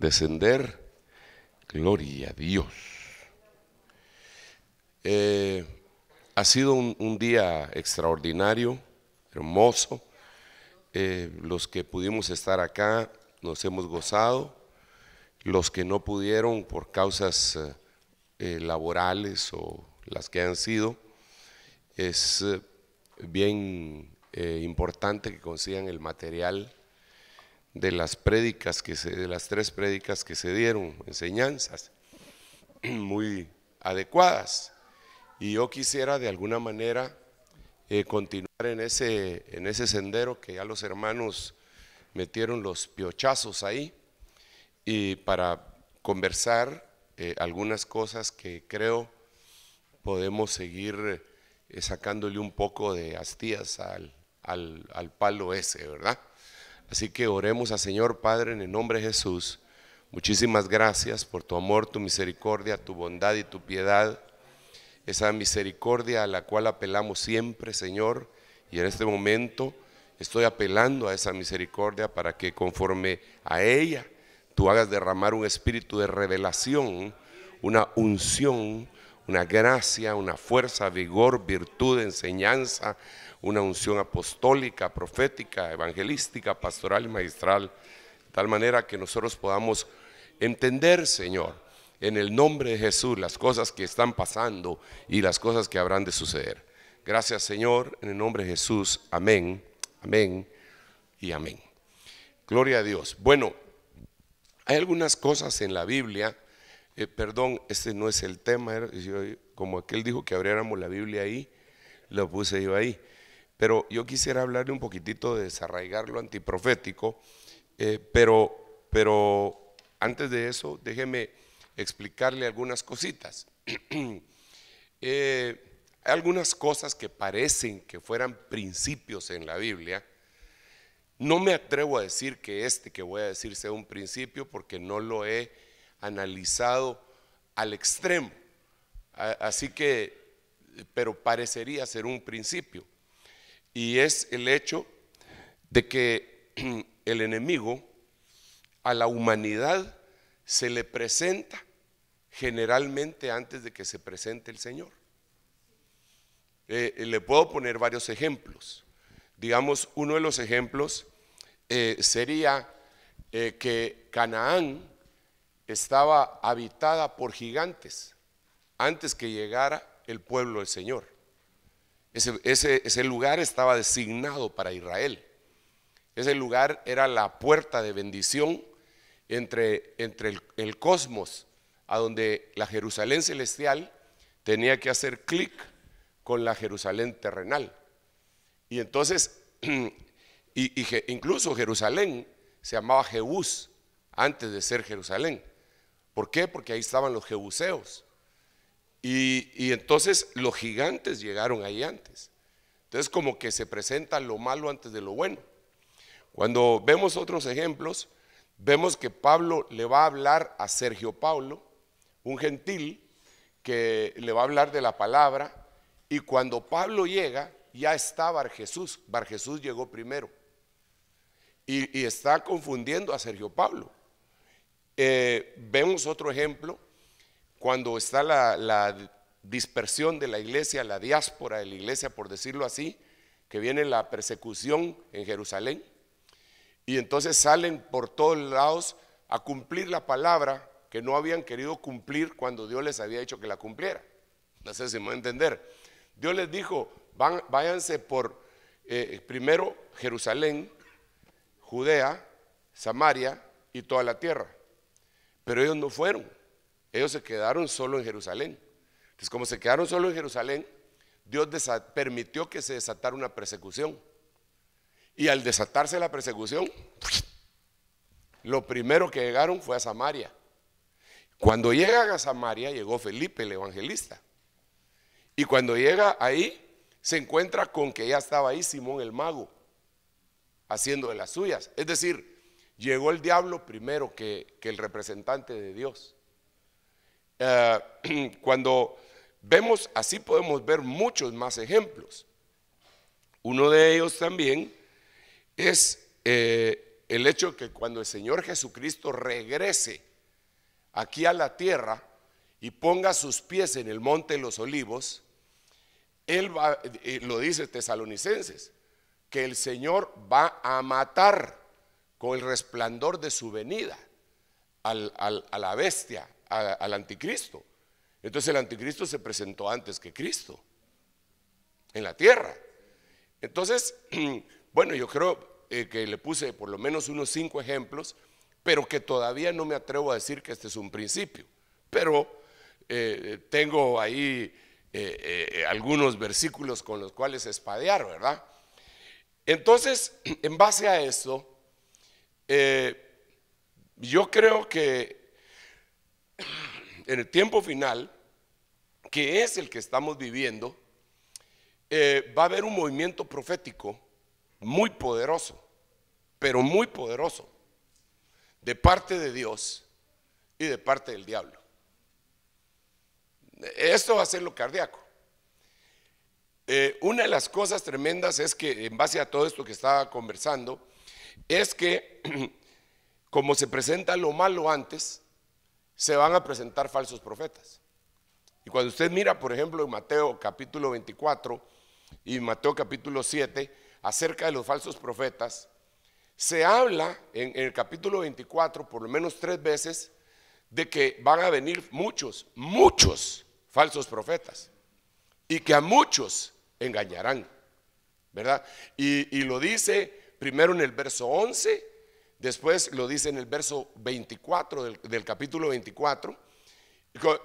descender. Gloria a Dios. Eh, ha sido un, día extraordinario, hermoso. Eh, los que pudimos estar acá nos hemos gozado. Los que no pudieron por causas eh, laborales o las que han sido, es bien importante que consigan el material de las prédicas que de las tres prédicas que se dieron, enseñanzas muy adecuadas. Y yo quisiera de alguna manera eh, continuar en ese, en ese sendero que ya los hermanos metieron los piochazos ahí y para conversar eh, algunas cosas que creo podemos seguir eh, sacándole un poco de astillas al, al palo ese, ¿verdad? Así que oremos a Señor Padre en el nombre de Jesús. Muchísimas gracias por tu amor, tu misericordia, tu bondad y tu piedad. Esa misericordia a la cual apelamos siempre, Señor. Y en este momento estoy apelando a esa misericordia para que conforme a ella tú hagas derramar un espíritu de revelación, una unción, una gracia, una fuerza, vigor, virtud, enseñanza, una unción apostólica, profética, evangelística, pastoral y magistral, de tal manera que nosotros podamos entender, Señor, en el nombre de Jesús las cosas que están pasando y las cosas que habrán de suceder. Gracias, Señor, en el nombre de Jesús. Amén, amén y amén. Gloria a Dios. Bueno, hay algunas cosas en la Biblia, eh, perdón, este no es el tema, como aquel dijo que abriéramos la Biblia ahí, lo puse yo ahí. Pero yo quisiera hablarle un poquitito de desarraigar lo antiprofético, eh, pero, pero antes de eso, déjeme explicarle algunas cositas. hay eh, algunas cosas que parecen que fueran principios en la Biblia. No me atrevo a decir que este que voy a decir sea un principio porque no lo he analizado al extremo. Así que, pero parecería ser un principio y es el hecho de que el enemigo a la humanidad se le presenta generalmente antes de que se presente el Señor. Eh, eh, le puedo poner varios ejemplos. Digamos, uno de los ejemplos eh, sería que Canaán estaba habitada por gigantes antes que llegara el pueblo del Señor. Ese, ese, lugar estaba designado para Israel. Ese lugar era la puerta de bendición entre, entre el, cosmos, a donde la Jerusalén celestial tenía que hacer clic con la Jerusalén terrenal. Y entonces, y, incluso Jerusalén se llamaba Jebús antes de ser Jerusalén. ¿Por qué? Porque ahí estaban los jebuseos. Y, entonces los gigantes llegaron ahí antes. Entonces como que se presenta lo malo antes de lo bueno. Cuando vemos otros ejemplos, vemos que Pablo le va a hablar a Sergio Pablo, un gentil, que le va a hablar de la palabra. Y cuando Pablo llega, ya está Bar Jesús. Bar Jesús llegó primero. Y, está confundiendo a Sergio Pablo. Eh, vemos otro ejemplo cuando está la, dispersión de la iglesia, la diáspora de la iglesia, por decirlo así, que viene la persecución en Jerusalén, y entonces salen por todos lados a cumplir la palabra que no habían querido cumplir cuando Dios les había dicho que la cumpliera. No sé si me voy a entender. Dios les dijo, váyanse por eh, primero Jerusalén, Judea, Samaria y toda la tierra. Pero ellos no fueron. Ellos se quedaron solo en Jerusalén. Entonces, como se quedaron solo en Jerusalén, Dios permitió que se desatara una persecución. Y al desatarse la persecución, lo primero que llegaron fue a Samaria. Cuando llegan a Samaria, llegó Felipe el evangelista. Y cuando llega ahí, se encuentra con que ya estaba ahí Simón el mago, haciendo de las suyas. Es decir, llegó el diablo primero que, que el representante de Dios. Eh, cuando vemos, así podemos ver muchos más ejemplos. Uno de ellos también es eh, el hecho que cuando el Señor Jesucristo regrese aquí a la tierra y ponga sus pies en el monte de los olivos, él va, eh, lo dice tesalonicenses, que el Señor va a matar con el resplandor de su venida a la bestia, al anticristo. Entonces el anticristo se presentó antes que Cristo en la tierra. Entonces, bueno, yo creo eh, que le puse por lo menos unos cinco ejemplos, pero que todavía no me atrevo a decir que este es un principio. Pero eh, tengo ahí eh, algunos versículos con los cuales espadear, ¿verdad? Entonces, en base a esto, yo creo que en el tiempo final, que es el que estamos viviendo, eh, va a haber un movimiento profético muy poderoso, pero muy poderoso, de parte de Dios y de parte del diablo. Esto va a ser lo cardíaco. Eh, una de las cosas tremendas es que, en base a todo esto que estaba conversando, es que como se presenta lo malo antes, se van a presentar falsos profetas. Y cuando usted mira, por ejemplo, en Mateo capítulo 24 y Mateo capítulo 7, acerca de los falsos profetas, se habla en, el capítulo 24 por lo menos tres veces de que van a venir muchos, muchos falsos profetas y que a muchos engañarán, ¿verdad? Y, y lo dice primero en el verso 11 Después lo dice en el verso 24 del, capítulo 24,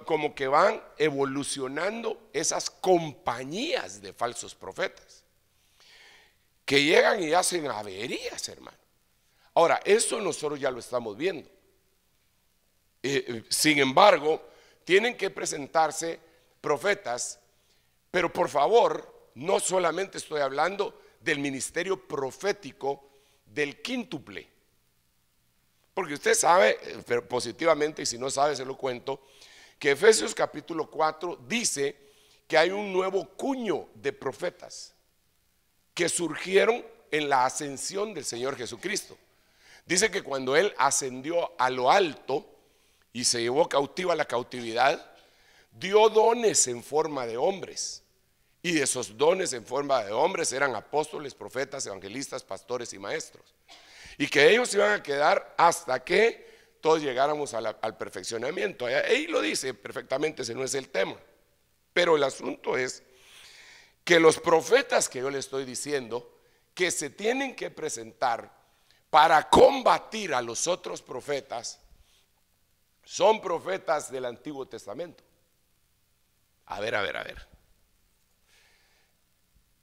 como que van evolucionando esas compañías de falsos profetas que llegan y hacen averías, hermano. Ahora, eso nosotros ya lo estamos viendo. Eh, eh, sin embargo, tienen que presentarse profetas, pero por favor, no solamente estoy hablando del ministerio profético del quíntuple, porque usted sabe, eh, positivamente, y si no sabe, se lo cuento, que Efesios capítulo 4 dice que hay un nuevo cuño de profetas que surgieron en la ascensión del Señor Jesucristo. Dice que cuando Él ascendió a lo alto y se llevó cautiva la cautividad, dio dones en forma de hombres. Y esos dones en forma de hombres eran apóstoles, profetas, evangelistas, pastores y maestros y que ellos iban a quedar hasta que todos llegáramos al perfeccionamiento. Ahí lo dice perfectamente, ese no es el tema. Pero el asunto es que los profetas que yo le estoy diciendo, que se tienen que presentar para combatir a los otros profetas, son profetas del Antiguo Testamento. A ver, a ver, a ver.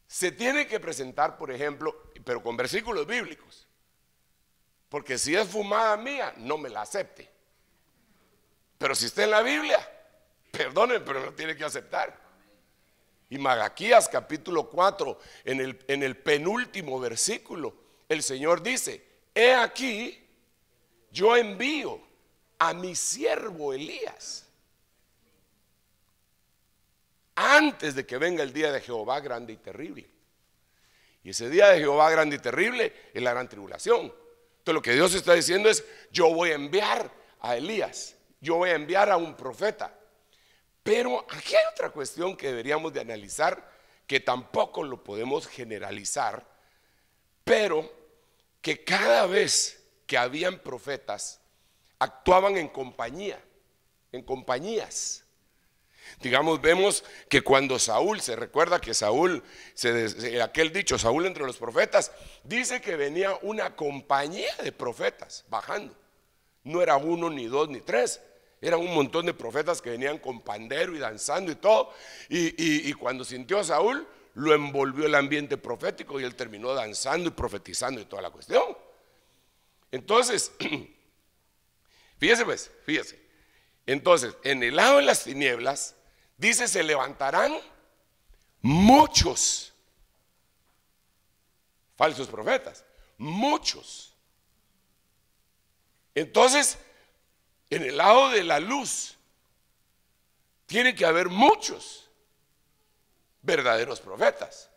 Se tiene que presentar, por ejemplo, pero con versículos bíblicos. Porque si es fumada mía, no me la acepte. Pero si está en la Biblia, perdonen, pero no tiene que aceptar. Y Magaquías capítulo 4, en el, en el penúltimo versículo, el Señor dice, he aquí, yo envío a mi siervo Elías antes de que venga el día de Jehová grande y terrible. Y ese día de Jehová grande y terrible es la gran tribulación. Entonces lo que Dios está diciendo es, yo voy a enviar a Elías, yo voy a enviar a un profeta. Pero aquí hay otra cuestión que deberíamos de analizar, que tampoco lo podemos generalizar, pero que cada vez que habían profetas, actuaban en compañía, en compañías. Digamos, vemos que cuando Saúl, se recuerda que Saúl, aquel dicho, Saúl entre los profetas, dice que venía una compañía de profetas bajando. No era uno, ni dos, ni tres. Eran un montón de profetas que venían con pandero y danzando y todo. Y, y cuando sintió a Saúl, lo envolvió el ambiente profético y él terminó danzando y profetizando y toda la cuestión. Entonces, fíjese pues, fíjese. Entonces, en el lado de las tinieblas, dice, se levantarán muchos falsos profetas, muchos. Entonces, en el lado de la luz, tiene que haber muchos verdaderos profetas.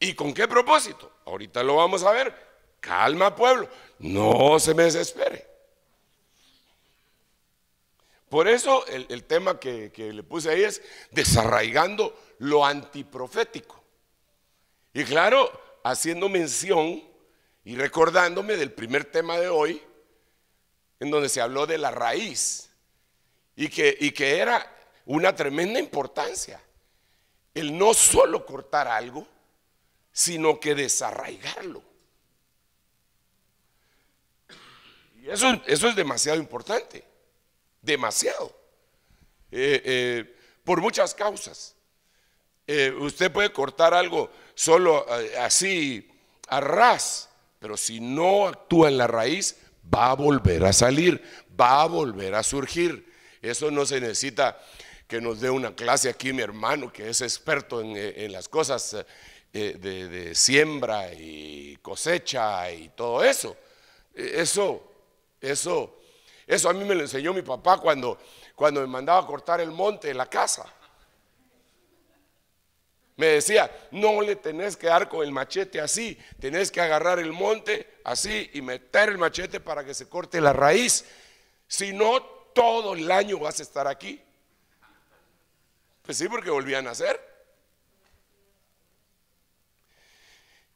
¿Y con qué propósito? Ahorita lo vamos a ver, Calma pueblo, no se me desespere. Por eso el, tema que, le puse ahí es desarraigando lo antiprofético. Y claro, haciendo mención y recordándome del primer tema de hoy, en donde se habló de la raíz y que, y que era una tremenda importancia. El no solo cortar algo, sino que desarraigarlo. eso, es demasiado importante, demasiado, eh, eh, por muchas causas. Eh, usted puede cortar algo solo así, a ras, pero si no actúa en la raíz, va a volver a salir, va a volver a surgir. Eso no se necesita que nos dé una clase aquí mi hermano, que es experto en, las cosas de, siembra y cosecha y todo eso. Eso eso, eso a mí me lo enseñó mi papá cuando, cuando me mandaba a cortar el monte de la casa. Me decía, no le tenés que dar con el machete así, tenés que agarrar el monte así y meter el machete para que se corte la raíz. Si no, todo el año vas a estar aquí. Pues sí, porque volvían a hacer.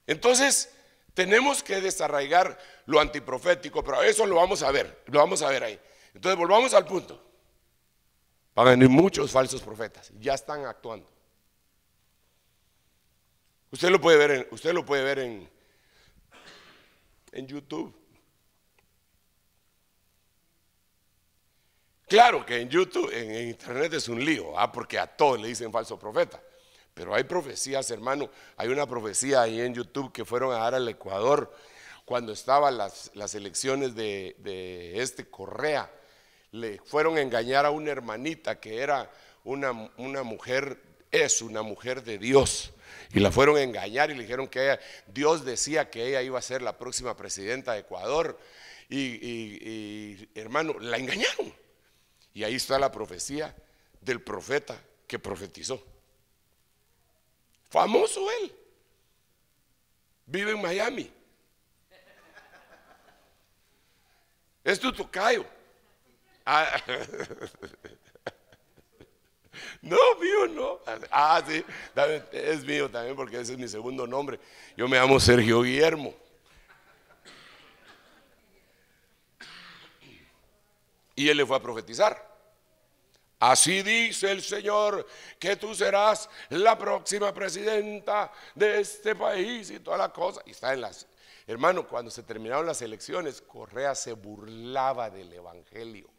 Entonces, tenemos que desarraigar lo antiprofético, pero eso lo vamos a ver, lo vamos a ver ahí. Entonces volvamos al punto. Van a venir muchos falsos profetas, ya están actuando. Usted lo puede ver en, usted lo puede ver en, en YouTube. Claro que en YouTube, en, Internet es un lío, ¿ah? porque a todos le dicen falso profeta. Pero hay profecías, hermano. Hay una profecía ahí en YouTube que fueron a dar al Ecuador cuando estaban las, elecciones de, este Correa. Le fueron a engañar a una hermanita que era una, una mujer, es una mujer de Dios. Y la fueron a engañar y le dijeron que Dios decía que ella iba a ser la próxima presidenta de Ecuador. y, hermano, la engañaron. Y ahí está la profecía del profeta que profetizó. Famoso él. Vive en Miami. Es tu tocayo. Ah. No, mío no. Ah, sí, es mío también porque ese es mi segundo nombre. Yo me llamo Sergio Guillermo. Y él le fue a profetizar. Así dice el Señor que tú serás la próxima presidenta de este país y toda la cosa. Y está en las... Hermano, cuando se terminaron las elecciones, Correa se burlaba del Evangelio.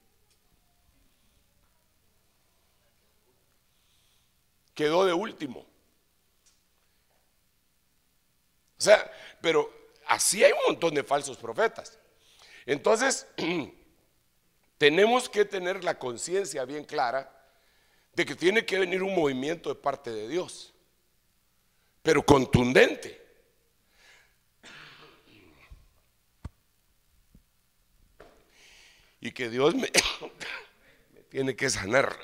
Quedó de último. O sea, pero así hay un montón de falsos profetas. Entonces... Tenemos que tener la conciencia bien clara de que tiene que venir un movimiento de parte de Dios, pero contundente. Y que Dios me, tiene que sanar.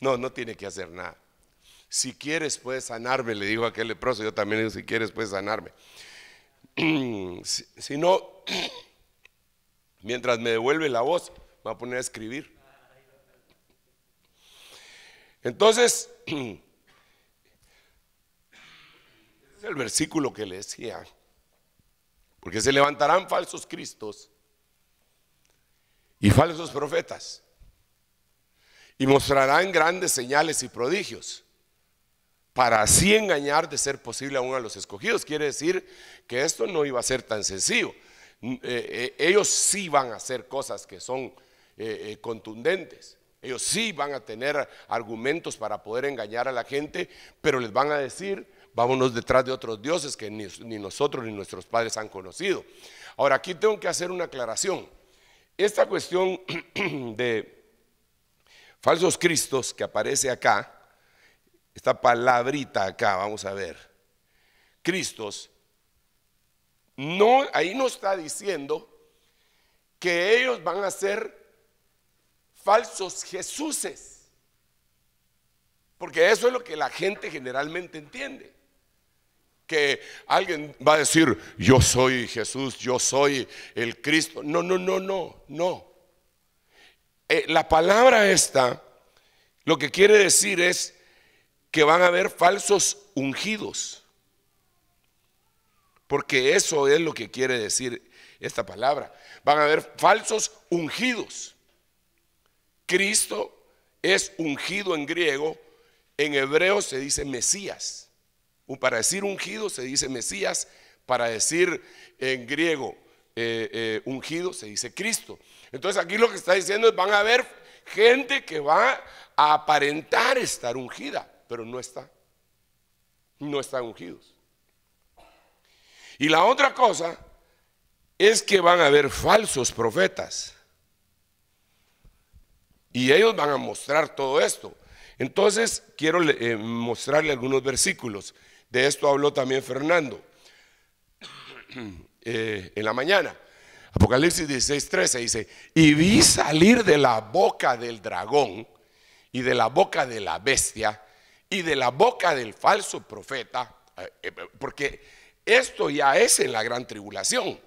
No, no tiene que hacer nada. Si quieres, puedes sanarme, le digo a aquel leproso. Yo también digo, si quieres, puedes sanarme. si no, Mientras me devuelve la voz, me va a poner a escribir. Entonces, es el versículo que le decía, porque se levantarán falsos cristos y falsos profetas y mostrarán grandes señales y prodigios para así engañar de ser posible aún a los escogidos. Quiere decir que esto no iba a ser tan sencillo. Mm, eh, eh, ellos sí van a hacer cosas que son eh, contundentes. Ellos sí van a tener argumentos para poder engañar a la gente, pero les van a decir, vámonos detrás de otros dioses que ni, ni nosotros ni nuestros padres han conocido. Ahora, aquí tengo que hacer una aclaración. Esta cuestión de falsos cristos que aparece acá, esta palabrita acá, vamos a ver, cristos, no, ahí no está diciendo que ellos van a ser falsos Jesuses. Porque eso es lo que la gente generalmente entiende. Que alguien va a decir, yo soy Jesús, yo soy el Cristo. No, no, no, no, no. Eh, la palabra esta lo que quiere decir es que van a haber falsos ungidos. Porque eso es lo que quiere decir esta palabra. Van a haber falsos ungidos. Cristo es ungido en griego, en hebreo se dice Mesías. Para decir ungido se dice Mesías, para decir en griego eh, eh, ungido se dice Cristo. Entonces aquí lo que está diciendo es van a haber gente que va a aparentar estar ungida, pero no está. No están ungidos. Y la otra cosa es que van a haber falsos profetas. Y ellos van a mostrar todo esto. Entonces, quiero eh, mostrarle algunos versículos. De esto habló también Fernando eh, en la mañana. Apocalipsis 16, 13 dice, y vi salir de la boca del dragón y de la boca de la bestia y de la boca del falso profeta, eh, porque esto ya es en la gran tribulación.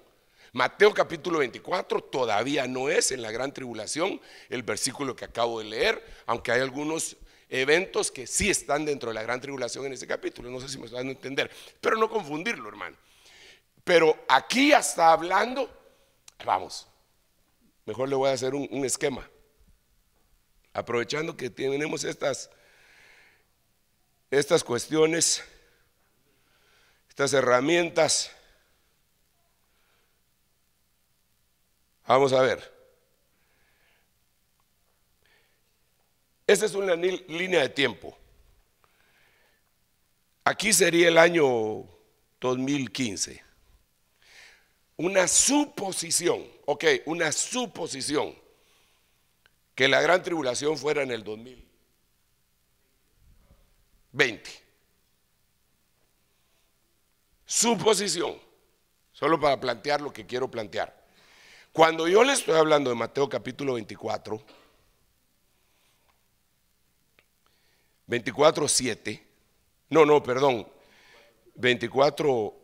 Mateo capítulo 24 todavía no es en la gran tribulación el versículo que acabo de leer, aunque hay algunos eventos que sí están dentro de la gran tribulación en ese capítulo. No sé si me están a entender, pero no confundirlo, hermano. Pero aquí ya está hablando, vamos, mejor le voy a hacer un, esquema. Aprovechando que tenemos estas, estas cuestiones estas herramientas. Vamos a ver. Esta es una línea de tiempo. Aquí sería el año 2015. Una suposición, ok, una suposición que la gran tribulación fuera en el 2020 su posición, solo para plantear lo que quiero plantear. Cuando yo le estoy hablando de Mateo capítulo 24, 24, 7, no, no, perdón, 24,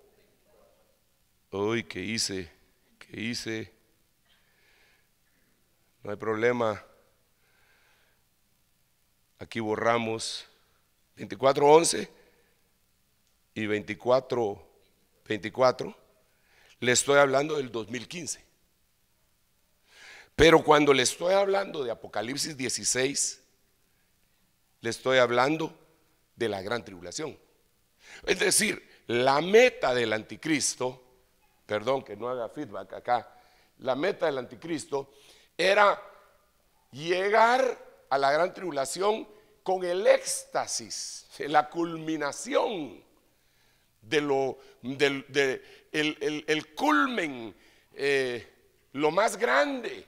uy, ¿qué hice? ¿Qué hice? No hay problema. Aquí borramos 24, 11 y 24, 24, le estoy hablando del 2015. Pero cuando le estoy hablando de Apocalipsis 16, le estoy hablando de la gran tribulación. Es decir, la meta del anticristo, perdón que no haga feedback acá, la meta del anticristo era llegar a la gran tribulación con el éxtasis, la culminación de lo, del el, culmen, eh, lo más grande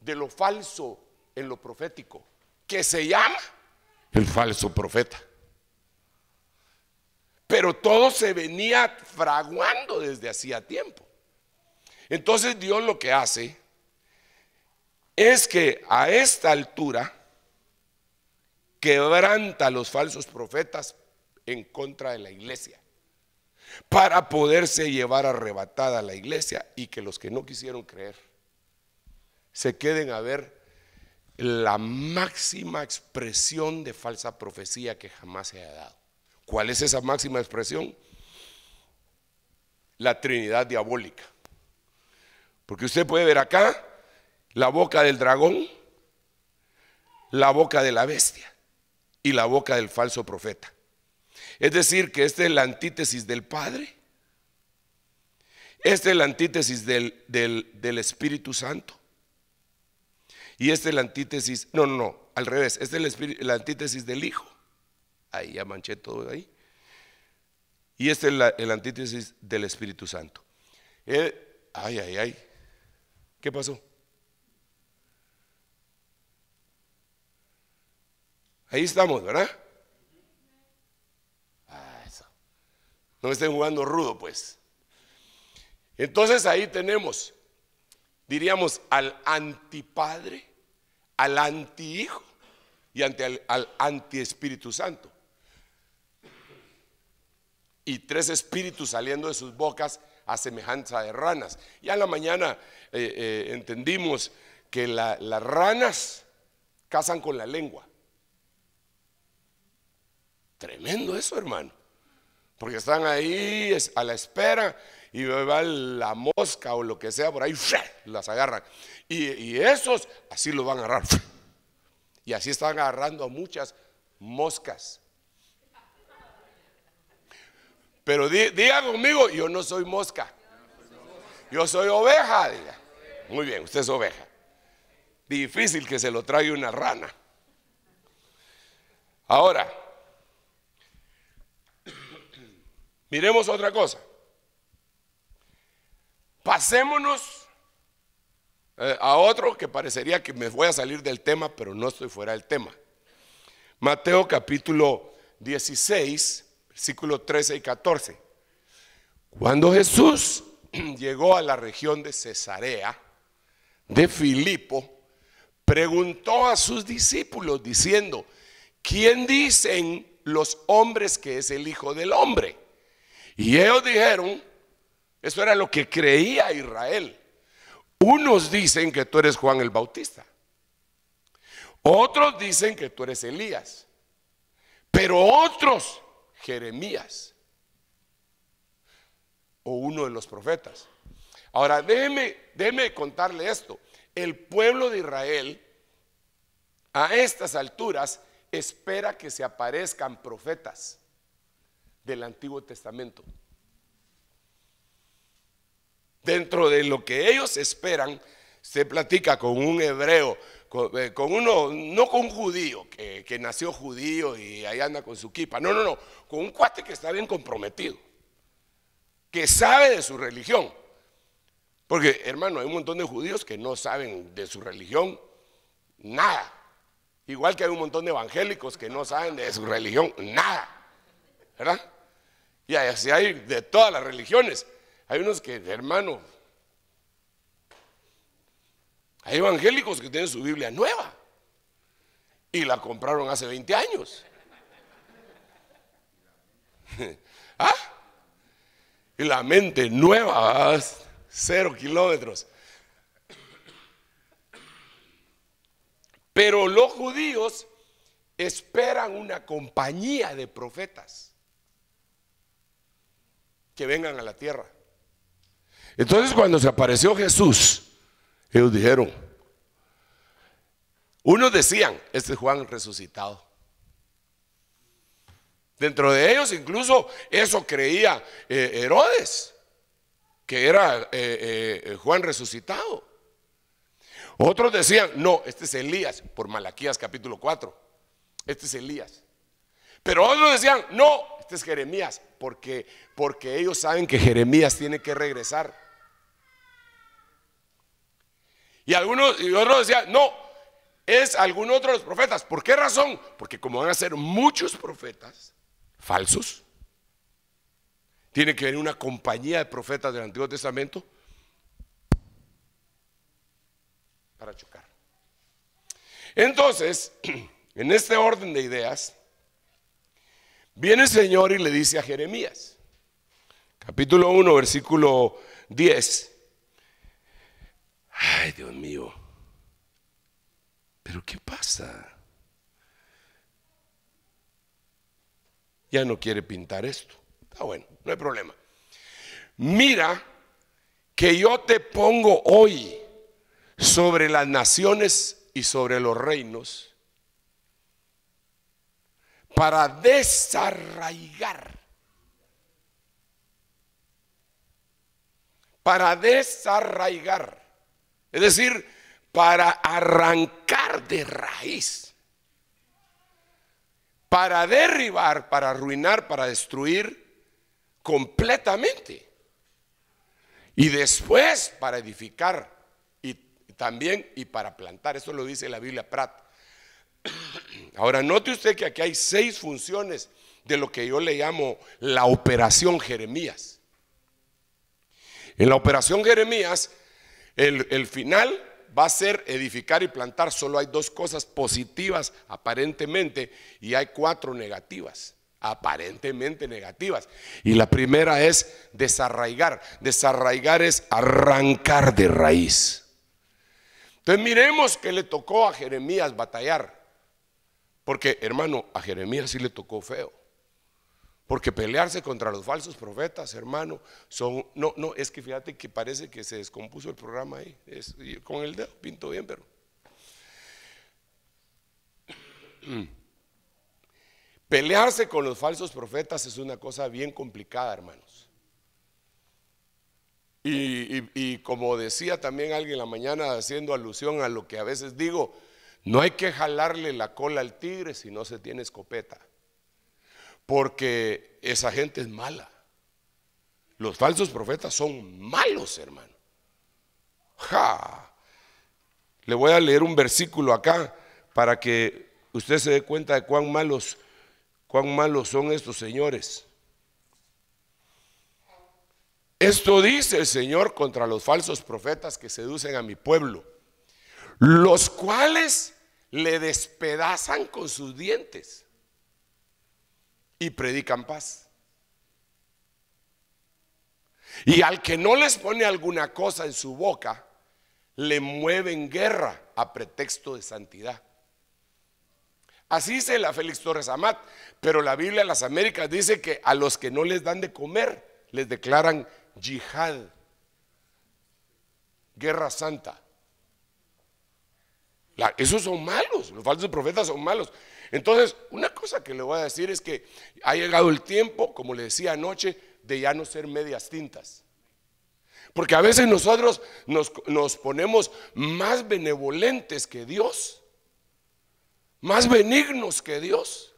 de lo falso en lo profético, que se llama el falso profeta. Pero todo se venía fraguando desde hacía tiempo. Entonces Dios lo que hace es que a esta altura quebranta a los falsos profetas en contra de la iglesia para poderse llevar arrebatada la iglesia y que los que no quisieron creer se queden a ver la máxima expresión de falsa profecía que jamás se ha dado. ¿Cuál es esa máxima expresión? La Trinidad diabólica. Porque usted puede ver acá la boca del dragón, la boca de la bestia y la boca del falso profeta. Es decir, que esta es la antítesis del Padre. Esta es la antítesis del, del, Espíritu Santo. Y este es la antítesis, no, no, no, al revés, este es la, antítesis del Hijo. Ahí ya manché todo ahí. Y esta es la el antítesis del Espíritu Santo. Eh, ay, ay, ay. ¿Qué pasó? Ahí estamos, ¿verdad? No me estén jugando rudo, pues. Entonces ahí tenemos, diríamos, al antipadre, al antihijo y ante al, antiespíritu anti Santo. Y tres espíritus saliendo de sus bocas a semejanza de ranas. Ya en la mañana eh, eh, entendimos que las ranas cazan con la lengua. Tremendo eso, hermano. Porque están ahí a la espera y va la mosca o lo que sea por ahí, las agarran. Y, esos así los van a agarrar. Y así están agarrando a muchas moscas. Pero diga conmigo, yo no soy mosca. Yo soy oveja, diga. Muy bien, usted es oveja. Difícil que se lo traiga una rana. Ahora, Miremos otra cosa. Pasémonos eh, a otro que parecería que me voy a salir del tema, pero no estoy fuera del tema. Mateo capítulo 16, versículos 13 y 14. Cuando Jesús llegó a la región de Cesarea, de Filipo, preguntó a sus discípulos diciendo, ¿quién dicen los hombres que es el Hijo del Hombre? Y ellos dijeron, eso era lo que creía Israel. Unos dicen que tú eres Juan el Bautista. Otros dicen que tú eres Elías. Pero otros, Jeremías. O uno de los profetas. Ahora, déjeme, contarle esto. El pueblo de Israel a estas alturas espera que se aparezcan profetas del Antiguo Testamento. Dentro de lo que ellos esperan, se platica con un hebreo, con, eh, uno, no con un judío, que, nació judío y ahí anda con su kipa, no, no, no, con un cuate que está bien comprometido, que sabe de su religión. Porque, hermano, hay un montón de judíos que no saben de su religión nada. Igual que hay un montón de evangélicos que no saben de su religión nada. ¿Verdad? Y así hay de todas las religiones. Hay unos que, hermano, hay evangélicos que tienen su Biblia nueva y la compraron hace 20 años. ¿Ah? Y la mente nueva, cero kilómetros. Pero los judíos esperan una compañía de profetas que vengan a la tierra. Entonces cuando se apareció Jesús, ellos dijeron, unos decían, este es Juan resucitado. Dentro de ellos incluso eso creía eh, Herodes, que era eh, eh, Juan resucitado. Otros decían, no, este es Elías, por Malaquías capítulo 4, este es Elías. Pero otros decían, no, este es Jeremías, porque porque ellos saben que Jeremías tiene que regresar. Y algunos y otros decían, no, es algún otro de los profetas. ¿Por qué razón? Porque como van a ser muchos profetas falsos, tiene que venir una compañía de profetas del Antiguo Testamento para chocar. Entonces, en este orden de ideas, viene el Señor y le dice a Jeremías, capítulo 1, versículo 10. Ay, Dios mío. Pero ¿qué pasa? Ya no quiere pintar esto. Está ah, bueno, no hay problema. Mira que yo te pongo hoy sobre las naciones y sobre los reinos para desarraigar para desarraigar, es decir, para arrancar de raíz, para derribar, para arruinar, para destruir completamente. Y después para edificar y también y para plantar, eso lo dice la Biblia Prat. Ahora, note usted que aquí hay seis funciones de lo que yo le llamo la operación Jeremías. En la operación Jeremías, el, final va a ser edificar y plantar. Solo hay dos cosas positivas aparentemente y hay cuatro negativas aparentemente negativas. Y la primera es desarraigar. Desarraigar es arrancar de raíz. Entonces miremos que le tocó a Jeremías batallar. Porque hermano, a Jeremías sí le tocó feo. Porque pelearse contra los falsos profetas, hermano, son. No, no, es que fíjate que parece que se descompuso el programa ahí. con el dedo pinto bien, pero. Pelearse con los falsos profetas es una cosa bien complicada, hermanos. Y, y como decía también alguien la mañana, haciendo alusión a lo que a veces digo, no hay que jalarle la cola al tigre si no se tiene escopeta porque esa gente es mala. Los falsos profetas son malos, hermano. Le voy a leer un versículo acá para que usted se dé cuenta de cuán malos, cuán malos son estos señores. Esto dice el Señor contra los falsos profetas que seducen a mi pueblo, los cuales le despedazan con sus dientes y predican paz. Y al que no les pone alguna cosa en su boca, le mueven guerra a pretexto de santidad. Así dice la Félix Torres Amat, pero la Biblia de las Américas dice que a los que no les dan de comer, les declaran yihad, guerra santa. esos son malos, los falsos profetas son malos. Entonces, una cosa que le voy a decir es que ha llegado el tiempo, como le decía anoche, de ya no ser medias tintas. Porque a veces nosotros nos, ponemos más benevolentes que Dios, más benignos que Dios,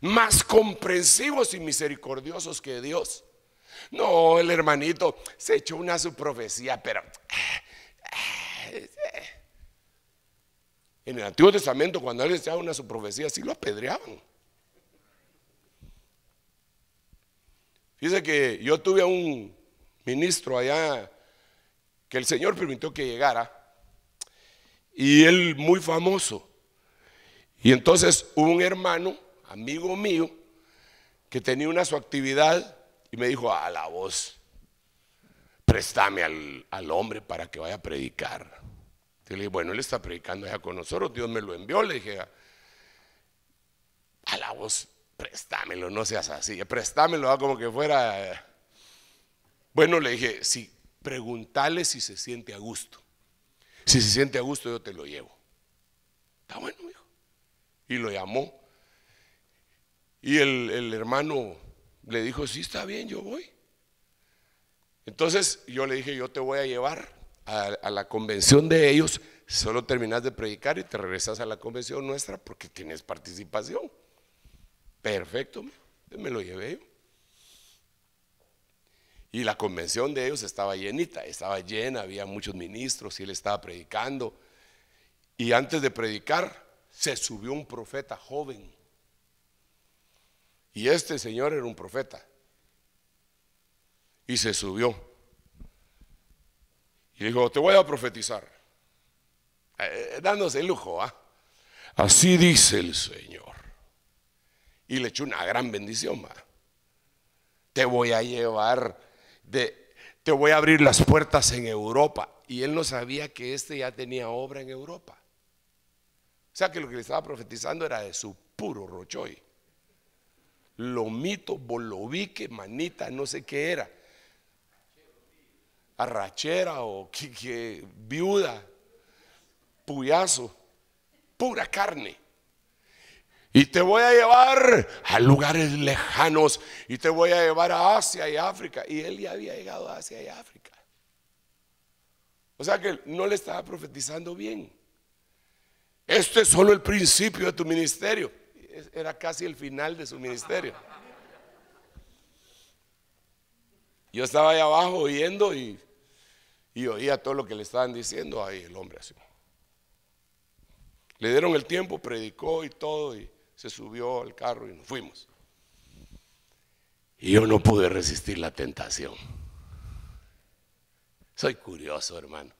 más comprensivos y misericordiosos que Dios. No, el hermanito se echó una su profecía, pero... Ah, ah, en el Antiguo Testamento, cuando alguien hacía una su profecía, sí lo apedreaban. Fíjese que yo tuve a un ministro allá que el Señor permitió que llegara y él muy famoso. Y entonces hubo un hermano, amigo mío, que tenía una su actividad y me dijo, a la voz, préstame al hombre para que vaya a predicar le dije, bueno, él está predicando allá con nosotros, Dios me lo envió, le dije, a la voz, préstamelo, no seas así, préstamelo, como que fuera... Bueno, le dije, si pregúntale si se siente a gusto. Si se siente a gusto, yo te lo llevo. Está bueno, hijo. Y lo llamó. Y el, el hermano le dijo, sí, está bien, yo voy. Entonces yo le dije, yo te voy a llevar a, la convención de ellos, solo terminas de predicar y te regresas a la convención nuestra porque tienes participación. Perfecto, me lo llevé yo. Y la convención de ellos estaba llenita, estaba llena, había muchos ministros y él estaba predicando. Y antes de predicar, se subió un profeta joven. Y este señor era un profeta. Y se subió. Y dijo, te voy a profetizar. Eh, eh, dándose el lujo, ¿ah? Así dice el Señor. Y le echó una gran bendición, Te voy a llevar, te voy a abrir las puertas en Europa. Y él no sabía que este ya tenía obra en Europa. O sea que lo que le estaba profetizando era de su puro rochoy. Lomito, bolovique, manita, no sé qué era arrachera o viuda, puyazo, pura carne. Y te voy a llevar a lugares lejanos y te voy a llevar a Asia y África. Y él ya había llegado a Asia y África. O sea que no le estaba profetizando bien. Este es solo el principio de tu ministerio. Era casi el final de su ministerio. Yo estaba ahí abajo oyendo y y oía todo lo que le estaban diciendo ahí el hombre así. Le dieron el tiempo, predicó y todo, y se subió al carro y nos fuimos. Y yo no pude resistir la tentación. Soy curioso, hermano.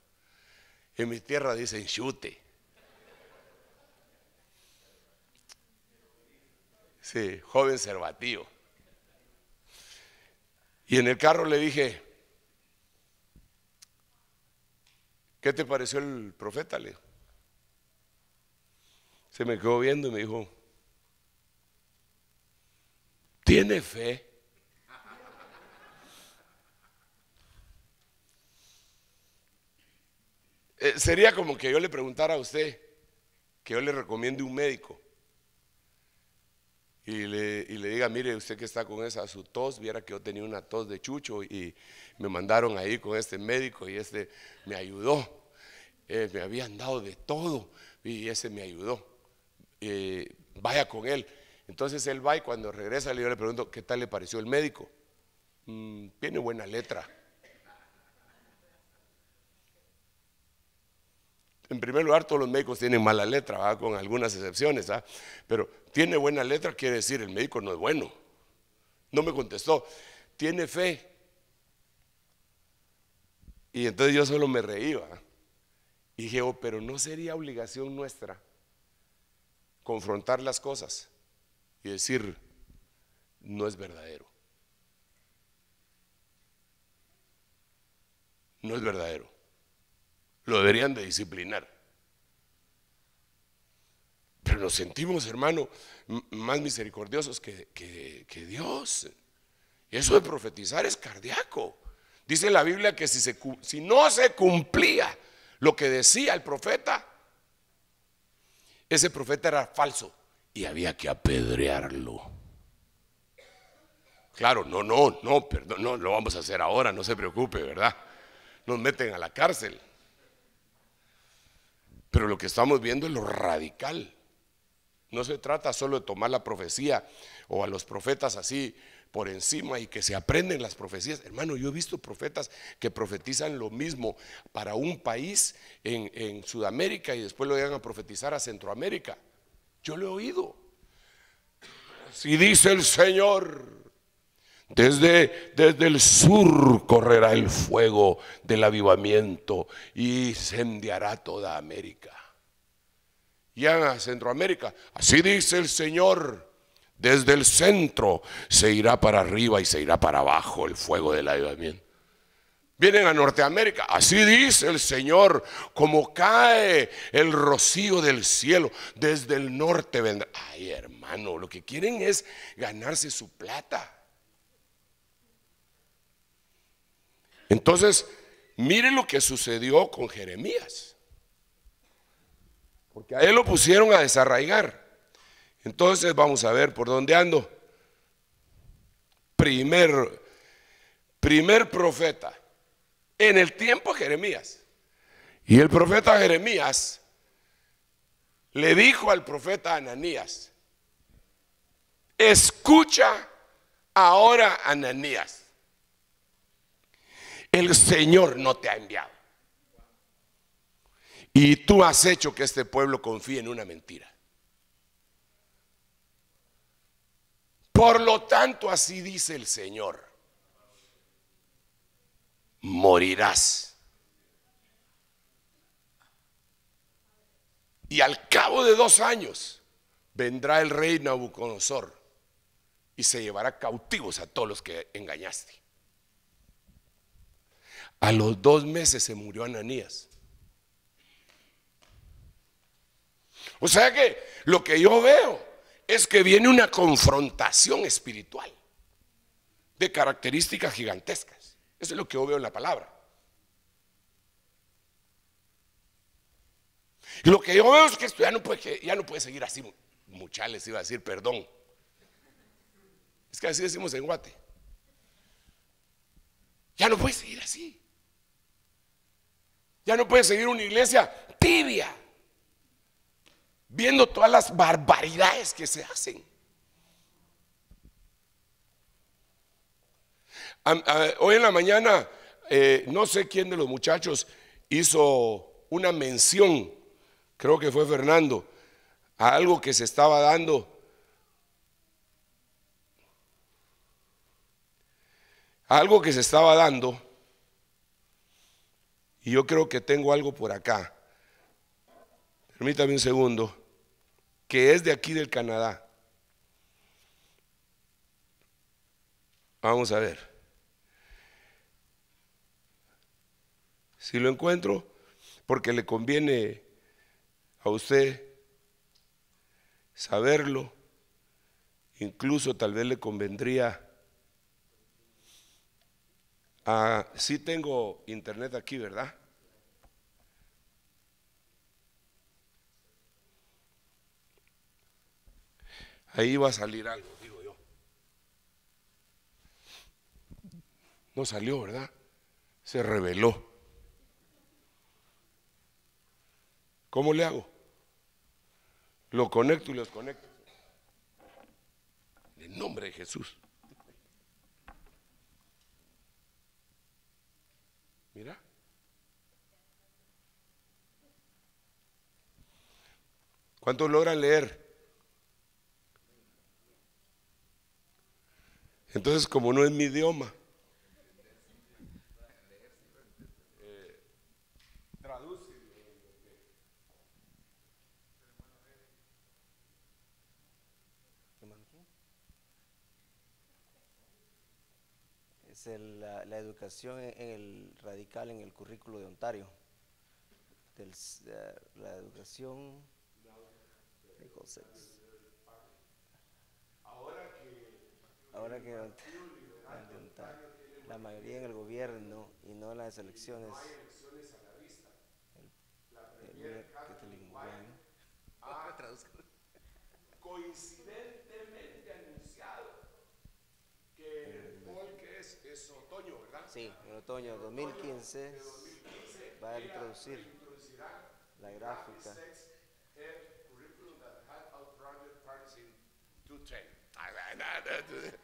En mi tierra dicen chute. Sí, joven cervatío. Y en el carro le dije, ¿Qué te pareció el profeta? Le Se me quedó viendo y me dijo, ¿tiene fe? Eh, sería como que yo le preguntara a usted que yo le recomiende un médico y le, y le, diga, mire, usted que está con esa su tos, viera que yo tenía una tos de chucho y me mandaron ahí con este médico y este me ayudó. Eh, me habían dado de todo y ese me ayudó. Eh, vaya con él. Entonces él va y cuando regresa yo le pregunto, ¿qué tal le pareció el médico? Mm, tiene buena letra. En primer lugar, todos los médicos tienen mala letra, con algunas excepciones, ¿ah? pero tiene buena letra quiere decir el médico no es bueno. No me contestó, tiene fe. Y entonces yo solo me reía. Y dije, oh, pero no sería obligación nuestra confrontar las cosas y decir, no es verdadero. No es verdadero. Lo deberían de disciplinar. Pero nos sentimos, hermano, más misericordiosos que, Dios. Y eso de profetizar es cardíaco. Dice la Biblia que si, se, si no se cumplía lo que decía el profeta, ese profeta era falso y había que apedrearlo. Claro, no, no, no, perdón, no lo vamos a hacer ahora, no se preocupe, ¿verdad? Nos meten a la cárcel. Pero lo que estamos viendo es lo radical. No se trata solo de tomar la profecía o a los profetas así por encima y que se aprenden las profecías. Hermano, yo he visto profetas que profetizan lo mismo para un país en, Sudamérica y después lo llegan a profetizar a Centroamérica. Yo lo he oído. Si dice el Señor, desde, desde, el sur correrá el fuego del avivamiento y incendiará toda América. Y a Centroamérica, así dice el Señor, desde el centro se irá para arriba y se irá para abajo el fuego del avivamiento. Vienen a Norteamérica, así dice el Señor, como cae el rocío del cielo, desde el norte vendrá. Ay, hermano, lo que quieren es ganarse su plata. Entonces, mire lo que sucedió con Jeremías. Porque a él lo pusieron a desarraigar. Entonces vamos a ver por dónde ando. Primer, primer profeta en el tiempo Jeremías. Y el profeta Jeremías le dijo al profeta Ananías, escucha ahora Ananías, el Señor no te ha enviado. Y tú has hecho que este pueblo confíe en una mentira. Por lo tanto, así dice el Señor, morirás. Y al cabo de dos años vendrá el rey Nabucodonosor y se llevará cautivos a todos los que engañaste. A los dos meses se murió Ananías. O sea que lo que yo veo es que viene una confrontación espiritual de características gigantescas. Eso es lo que yo veo en la palabra. Y lo que yo veo es que esto ya no puede, ya no puede seguir así. Muchales iba a decir perdón. Es que así decimos en Guate. Ya no puede seguir así. Ya no puede seguir una iglesia tibia viendo todas las barbaridades que se hacen. Hoy en la mañana, eh, no sé quién de los muchachos hizo una mención, creo que fue Fernando, a algo que se estaba dando. algo que se estaba dando. Y yo creo que tengo algo por acá. Permítame un segundo que es de aquí del Canadá. Vamos a ver. Si lo encuentro, porque le conviene a usted saberlo, incluso tal vez le convendría a... Ah, sí tengo internet aquí, ¿verdad? ahí va a salir algo, digo yo. No salió, ¿verdad? Se reveló. ¿Cómo le hago? Lo conecto y los conecto En el nombre de Jesús. Mira. ¿Cuántos logran leer? Entonces, como no es mi idioma, Es la, educación e-, en el radical en el currículo de Ontario. Del, eh, la educación. Ahora ahora que la mayoría en el gobierno y no en las elecciones. El, ah, coincidentemente anunciado que eh, el que es, es otoño, ¿verdad? Sí, en otoño 2015, 2015 va a introducir la gráfica.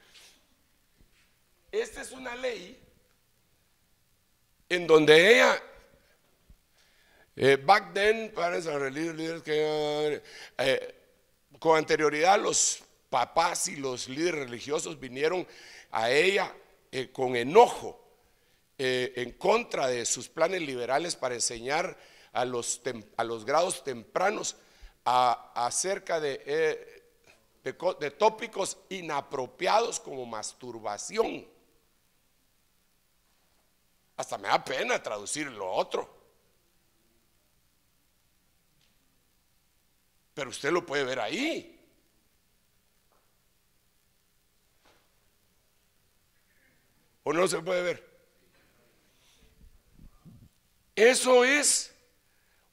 Esta es una ley en donde ella, eh, back then, eh, con anterioridad los papás y los líderes religiosos vinieron a ella eh, con enojo en contra de sus planes liberales para enseñar a los, a los grados tempranos acerca de, de, de tópicos inapropiados como masturbación hasta me da pena traducir lo otro. Pero usted lo puede ver ahí. ¿O no se puede ver? Eso es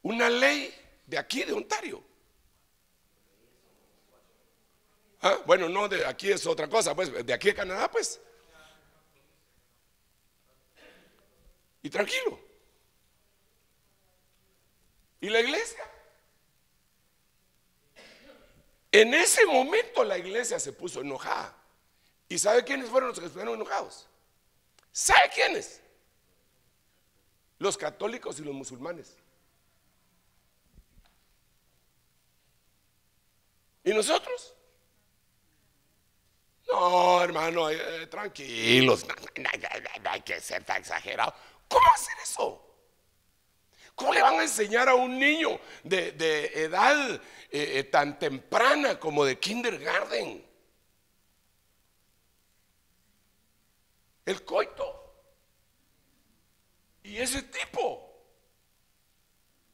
una ley de aquí, de Ontario. Ah, bueno, no, de aquí es otra cosa, pues, de aquí de Canadá, pues. y tranquilo. ¿Y la iglesia? En ese momento la iglesia se puso enojada. ¿Y sabe quiénes fueron los que estuvieron enojados? ¿Sabe quiénes? Los católicos y los musulmanes. ¿Y nosotros? No, hermano, eh, tranquilos, no, hay que ser tan exagerado. ¿Cómo hacer eso? ¿Cómo le van a enseñar a un niño de, edad eh, eh, tan temprana como de kindergarten? El coito. Y ese tipo.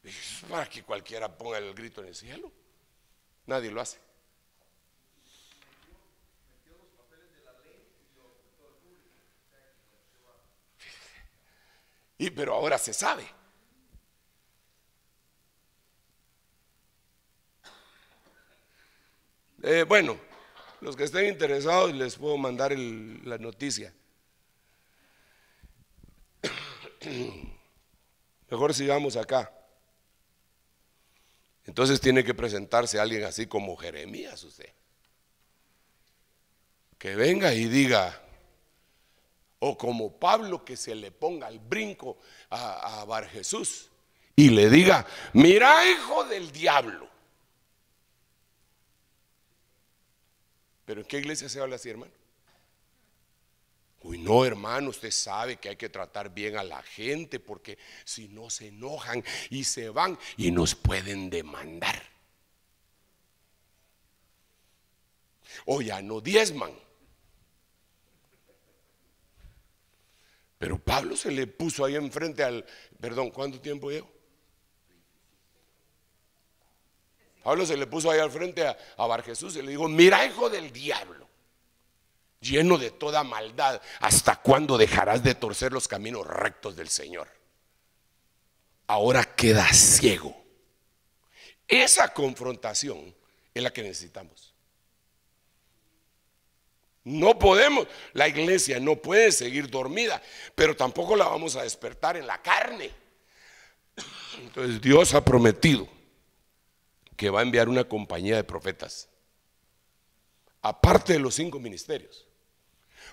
Es para que cualquiera ponga el grito en el cielo. Nadie lo hace. Y pero ahora se sabe. Eh, bueno, los que estén interesados les puedo mandar la noticia. Mejor sigamos acá. Entonces tiene que presentarse alguien así como Jeremías usted. Que venga y diga, o como Pablo que se le ponga al brinco a, Bar Jesús y le diga, mira hijo del diablo. Pero ¿en qué iglesia se habla así, hermano? Uy, no, hermano, usted sabe que hay que tratar bien a la gente porque si no se enojan y se van y nos pueden demandar. O ya no diezman. Pero Pablo se le puso ahí enfrente al, perdón, ¿cuánto tiempo llevo? Pablo se le puso ahí al frente a, Bar Jesús y le dijo, mira hijo del diablo, lleno de toda maldad, ¿hasta cuándo dejarás de torcer los caminos rectos del Señor? Ahora queda ciego. Esa confrontación es la que necesitamos. No podemos, la iglesia no puede seguir dormida, pero tampoco la vamos a despertar en la carne. Entonces Dios ha prometido que va a enviar una compañía de profetas, aparte de los cinco ministerios.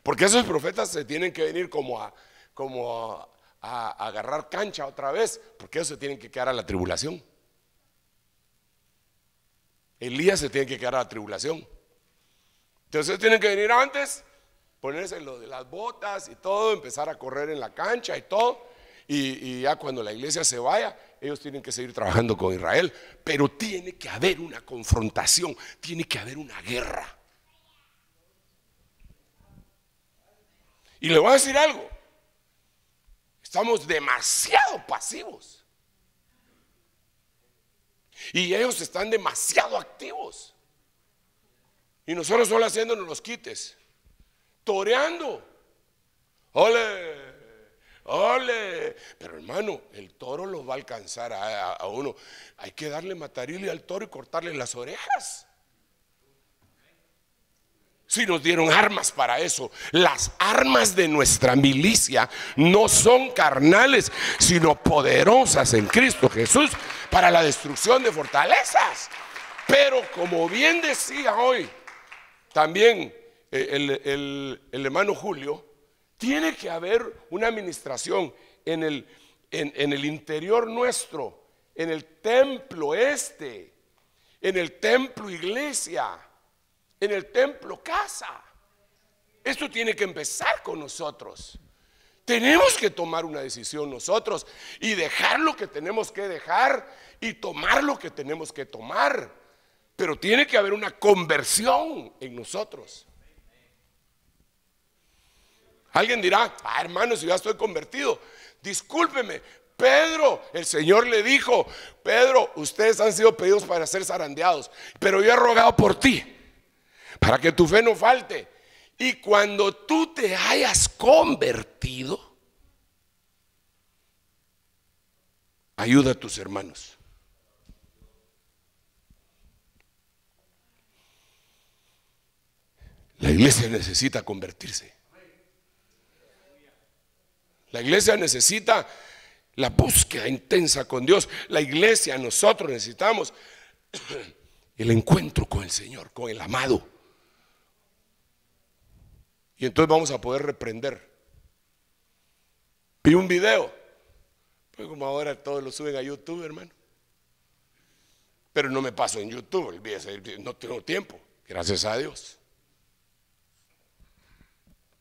Porque esos profetas se tienen que venir como a, como a, agarrar cancha otra vez, porque ellos se tienen que quedar a la tribulación. Elías se tiene que quedar a la tribulación. Entonces tienen que venir antes, ponerse lo de las botas y todo, empezar a correr en la cancha y todo. Y, y, ya cuando la iglesia se vaya, ellos tienen que seguir trabajando con Israel. Pero tiene que haber una confrontación, tiene que haber una guerra. Y le voy a decir algo, estamos demasiado pasivos. Y ellos están demasiado activos. Y nosotros solo haciéndonos los quites, toreando. ¡Ole! ¡Ole! Pero hermano, el toro lo va a alcanzar a, uno. Hay que darle matarile al toro y cortarle las orejas. Si nos dieron armas para eso, las armas de nuestra milicia no son carnales, sino poderosas en Cristo Jesús para la destrucción de fortalezas. Pero como bien decía hoy, también eh, el, hermano Julio, tiene que haber una administración en el interior nuestro, en el templo este, en el templo iglesia, en el templo casa. Esto tiene que empezar con nosotros. Tenemos que tomar una decisión nosotros y dejar lo que tenemos que dejar y tomar lo que tenemos que tomar. Pero tiene que haber una conversión en nosotros. Alguien dirá, hermanos ah, hermano, si ya estoy convertido, discúlpeme. Pedro, el Señor le dijo, Pedro, ustedes han sido pedidos para ser zarandeados, pero yo he rogado por ti, para que tu fe no falte. Y cuando tú te hayas convertido, ayuda a tus hermanos. La iglesia necesita convertirse. La iglesia necesita la búsqueda intensa con Dios. La iglesia, nosotros necesitamos el encuentro con el Señor, con el amado. Y entonces vamos a poder reprender. Vi un video, pues como ahora todos lo suben a YouTube, hermano. Pero no me paso en YouTube, no tengo tiempo, gracias a Dios.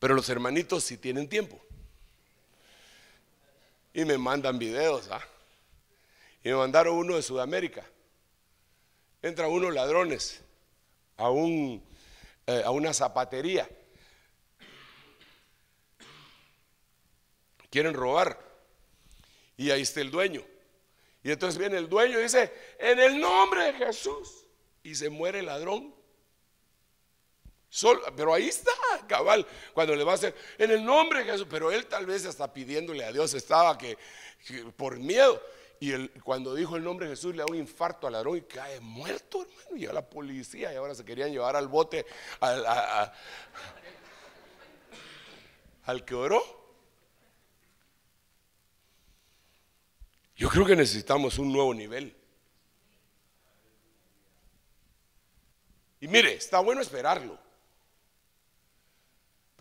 Pero los hermanitos sí tienen tiempo. Y me mandan videos, ¿ah? Y me mandaron uno de Sudamérica. Entra unos ladrones a, un, eh, a una zapatería. Quieren robar. Y ahí está el dueño. Y entonces viene el dueño y dice, en el nombre de Jesús. Y se muere el ladrón pero ahí está, cabal, cuando le va a hacer, en el nombre de Jesús, pero él tal vez hasta pidiéndole a Dios estaba que, por miedo. Y él, cuando dijo el nombre de Jesús le da un infarto al ladrón y cae muerto, hermano. Y a la policía y ahora se querían llevar al bote al que oró. Yo creo que necesitamos un nuevo nivel. Y mire, está bueno esperarlo.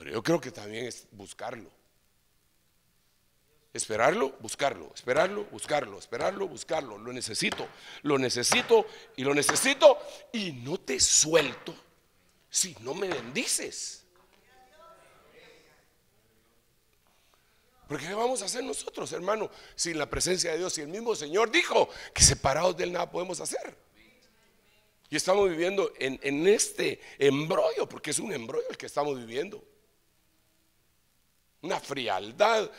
Pero yo creo que también es buscarlo. Esperarlo, buscarlo, esperarlo, buscarlo, esperarlo, buscarlo. Lo necesito, lo necesito y lo necesito y no te suelto si no me bendices. Porque ¿qué vamos a hacer nosotros, hermano, sin la presencia de Dios? Y el mismo Señor dijo que separados de Él nada podemos hacer. Y estamos viviendo en, en este embrollo, porque es un embrollo el que estamos viviendo una frialdad,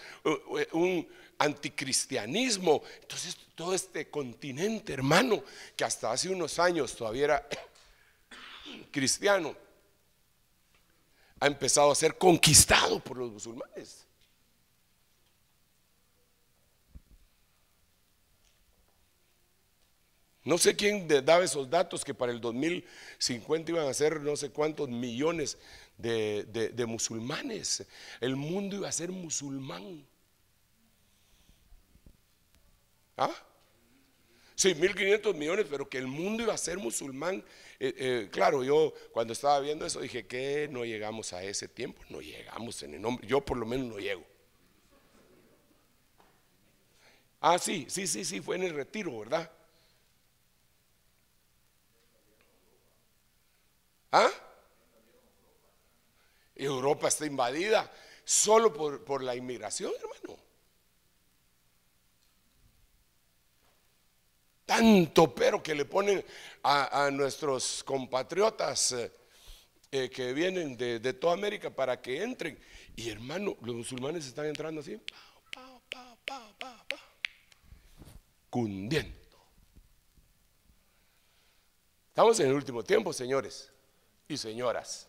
un anticristianismo. Entonces todo este continente, hermano, que hasta hace unos años todavía era cristiano, ha empezado a ser conquistado por los musulmanes. No sé quién daba esos datos que para el 2050 iban a ser no sé cuántos millones de, musulmanes. El mundo iba a ser musulmán. ¿Ah? Sí, 1.500 millones, pero que el mundo iba a ser musulmán. Eh, eh, claro, yo cuando estaba viendo eso dije que no llegamos a ese tiempo, no llegamos en el nombre, yo por lo menos no llego. Ah, sí, sí, sí, sí, fue en el retiro, ¿verdad? ¿Ah? Europa está invadida solo por, la inmigración, hermano. Tanto pero que le ponen a, nuestros compatriotas eh, eh, que vienen de, toda América para que entren. Y hermano, los musulmanes están entrando así, cundiendo. Estamos en el último tiempo, señores y señoras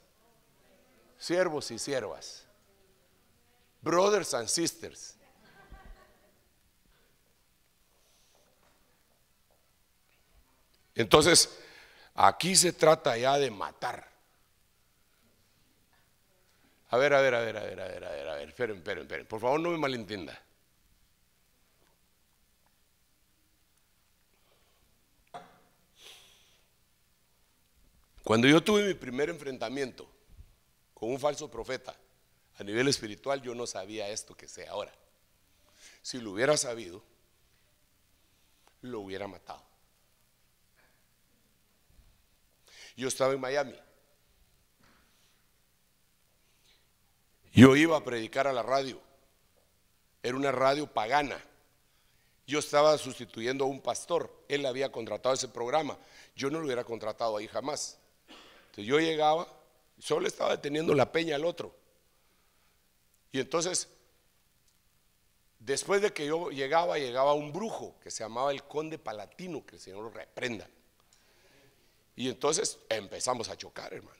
siervos y siervas, brothers and sisters. Entonces, aquí se trata ya de matar. A ver, a ver, a ver, a ver, a ver, a ver, a ver, esperen, esperen, esperen. Por favor, no me malentienda. Cuando yo tuve mi primer enfrentamiento con un falso profeta. A nivel espiritual yo no sabía esto que sé ahora. Si lo hubiera sabido, lo hubiera matado. Yo estaba en Miami. Yo iba a predicar a la radio. Era una radio pagana. Yo estaba sustituyendo a un pastor. Él había contratado ese programa. Yo no lo hubiera contratado ahí jamás. Entonces yo llegaba Solo estaba deteniendo la peña al otro. Y entonces, después de que yo llegaba, llegaba un brujo que se llamaba el conde palatino, que el Señor lo reprenda. Y entonces empezamos a chocar, hermano.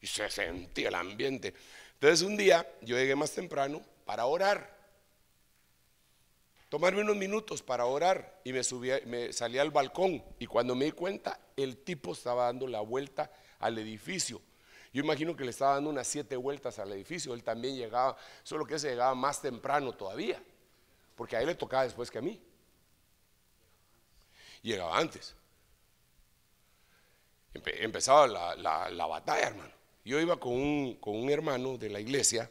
Y se sentía el ambiente. Entonces un día yo llegué más temprano para orar. Tomarme unos minutos para orar y me, subí, me salí al balcón. Y cuando me di cuenta, el tipo estaba dando la vuelta al edificio. Yo imagino que le estaba dando unas siete vueltas al edificio, él también llegaba, solo que se llegaba más temprano todavía, porque a él le tocaba después que a mí. Llegaba antes. empezaba la, batalla, hermano. Yo iba con un, hermano de la iglesia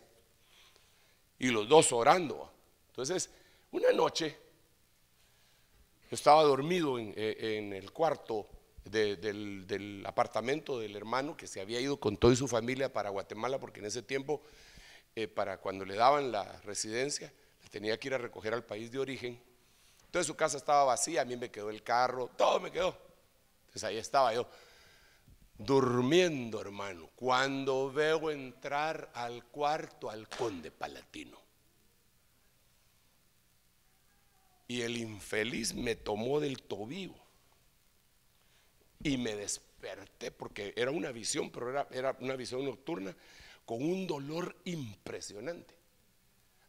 y los dos orando. Entonces, una noche, yo estaba dormido en, eh, en, el cuarto del, apartamento del hermano que se había ido con toda su familia para Guatemala, porque en ese tiempo, eh, para cuando le daban la residencia, tenía que ir a recoger al país de origen. Entonces su casa estaba vacía, a mí me quedó el carro, todo me quedó. Entonces ahí estaba yo, durmiendo hermano, cuando veo entrar al cuarto al conde palatino. Y el infeliz me tomó del tobillo y me desperté porque era una visión, pero era, era una visión nocturna con un dolor impresionante.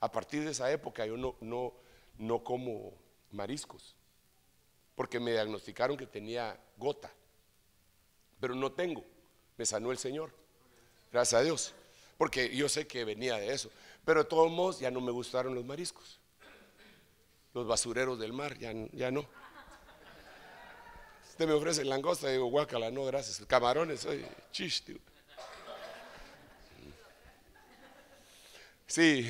A partir de esa época yo no, no, no como mariscos, porque me diagnosticaron que tenía gota, pero no tengo, me sanó el Señor, gracias a Dios, porque yo sé que venía de eso, pero de todos modos ya no me gustaron los mariscos, los basureros del mar, ya, ya no. Usted me ofrece langosta, digo, guacala no, gracias. Camarones, soy chiste Sí.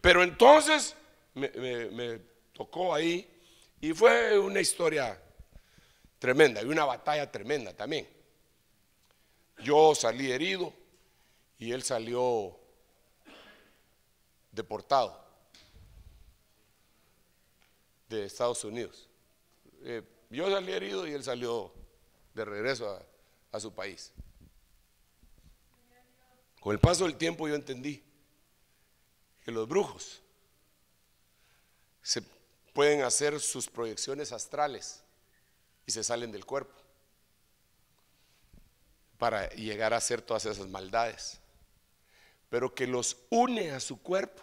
Pero entonces me, tocó ahí y fue una historia tremenda y una batalla tremenda también. Yo salí herido y él salió deportado de Estados Unidos. Eh, yo salí herido y él salió de regreso a, su país. Con el paso del tiempo yo entendí que los brujos se pueden hacer sus proyecciones astrales y se salen del cuerpo para llegar a hacer todas esas maldades, pero que los une a su cuerpo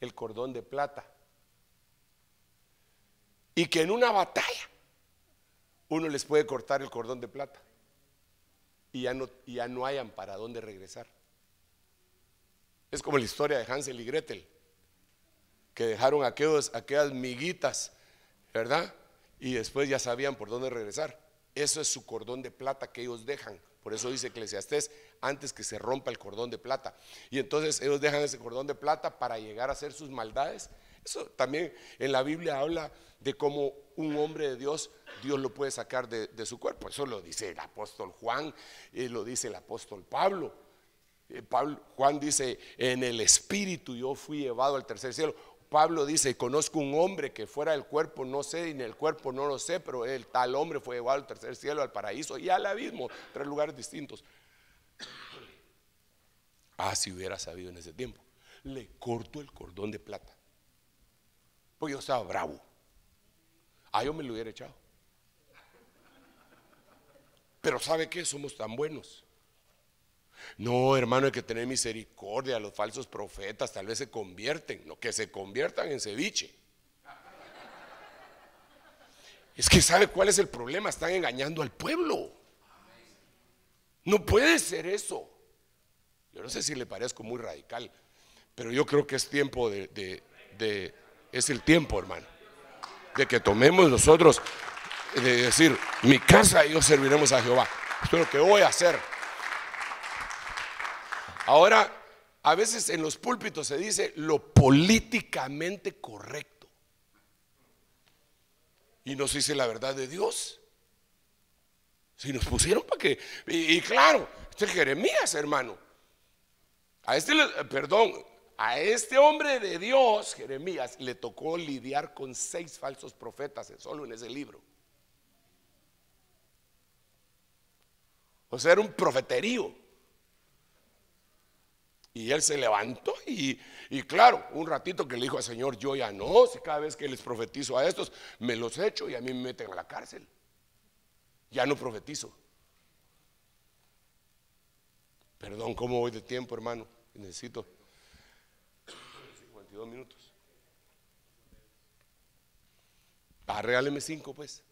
el cordón de plata y que en una batalla uno les puede cortar el cordón de plata y ya no, ya no hayan para dónde regresar. Es como la historia de Hansel y Gretel, que dejaron aquellos, aquellas miguitas, ¿verdad? Y después ya sabían por dónde regresar. Eso es su cordón de plata que ellos dejan. Por eso dice Eclesiastés, antes que se rompa el cordón de plata. Y entonces ellos dejan ese cordón de plata para llegar a hacer sus maldades eso también en la Biblia habla de cómo un hombre de Dios, Dios lo puede sacar de, su cuerpo. Eso lo dice el apóstol Juan, y eh, lo dice el apóstol Pablo. Eh, Pablo. Juan dice, en el espíritu yo fui llevado al tercer cielo. Pablo dice, conozco un hombre que fuera del cuerpo no sé, y en el cuerpo no lo sé, pero el tal hombre fue llevado al tercer cielo, al paraíso y al abismo, tres lugares distintos. Ah, si hubiera sabido en ese tiempo. Le corto el cordón de plata yo estaba bravo. Ah, yo me lo hubiera echado. Pero ¿sabe qué? Somos tan buenos. No, hermano, hay que tener misericordia. Los falsos profetas tal vez se convierten, no que se conviertan en ceviche. Es que sabe cuál es el problema, están engañando al pueblo. No puede ser eso. Yo no sé si le parezco muy radical, pero yo creo que es tiempo de es el tiempo, hermano, de que tomemos nosotros, de decir, mi casa y yo serviremos a Jehová. Esto es lo que voy a hacer. Ahora, a veces en los púlpitos se dice lo políticamente correcto. Y no se dice la verdad de Dios. Si nos pusieron para que. Y, y claro, este Jeremías, hermano. A este, perdón, a este hombre de Dios, Jeremías, le tocó lidiar con seis falsos profetas solo en ese libro. O sea, era un profeterío. Y él se levantó y, claro, un ratito que le dijo al Señor, yo ya no, si cada vez que les profetizo a estos, me los echo y a mí me meten a la cárcel. Ya no profetizo. Perdón, ¿cómo voy de tiempo, hermano? Necesito minutos. Ah, regáleme cinco, pues.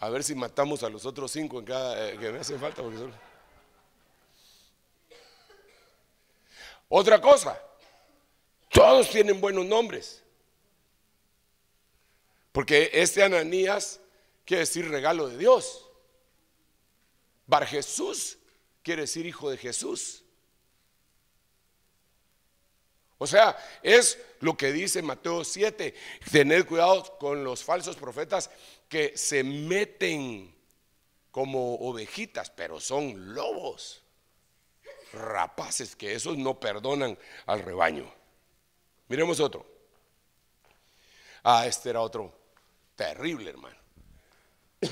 A ver si matamos a los otros cinco en cada, eh, que me hacen falta. Porque Otra cosa, todos tienen buenos nombres. Porque este Ananías quiere decir regalo de Dios. Bar Jesús quiere decir hijo de Jesús. O sea, es lo que dice Mateo 7, tener cuidado con los falsos profetas que se meten como ovejitas, pero son lobos, rapaces, que esos no perdonan al rebaño. Miremos otro. Ah, este era otro terrible, hermano.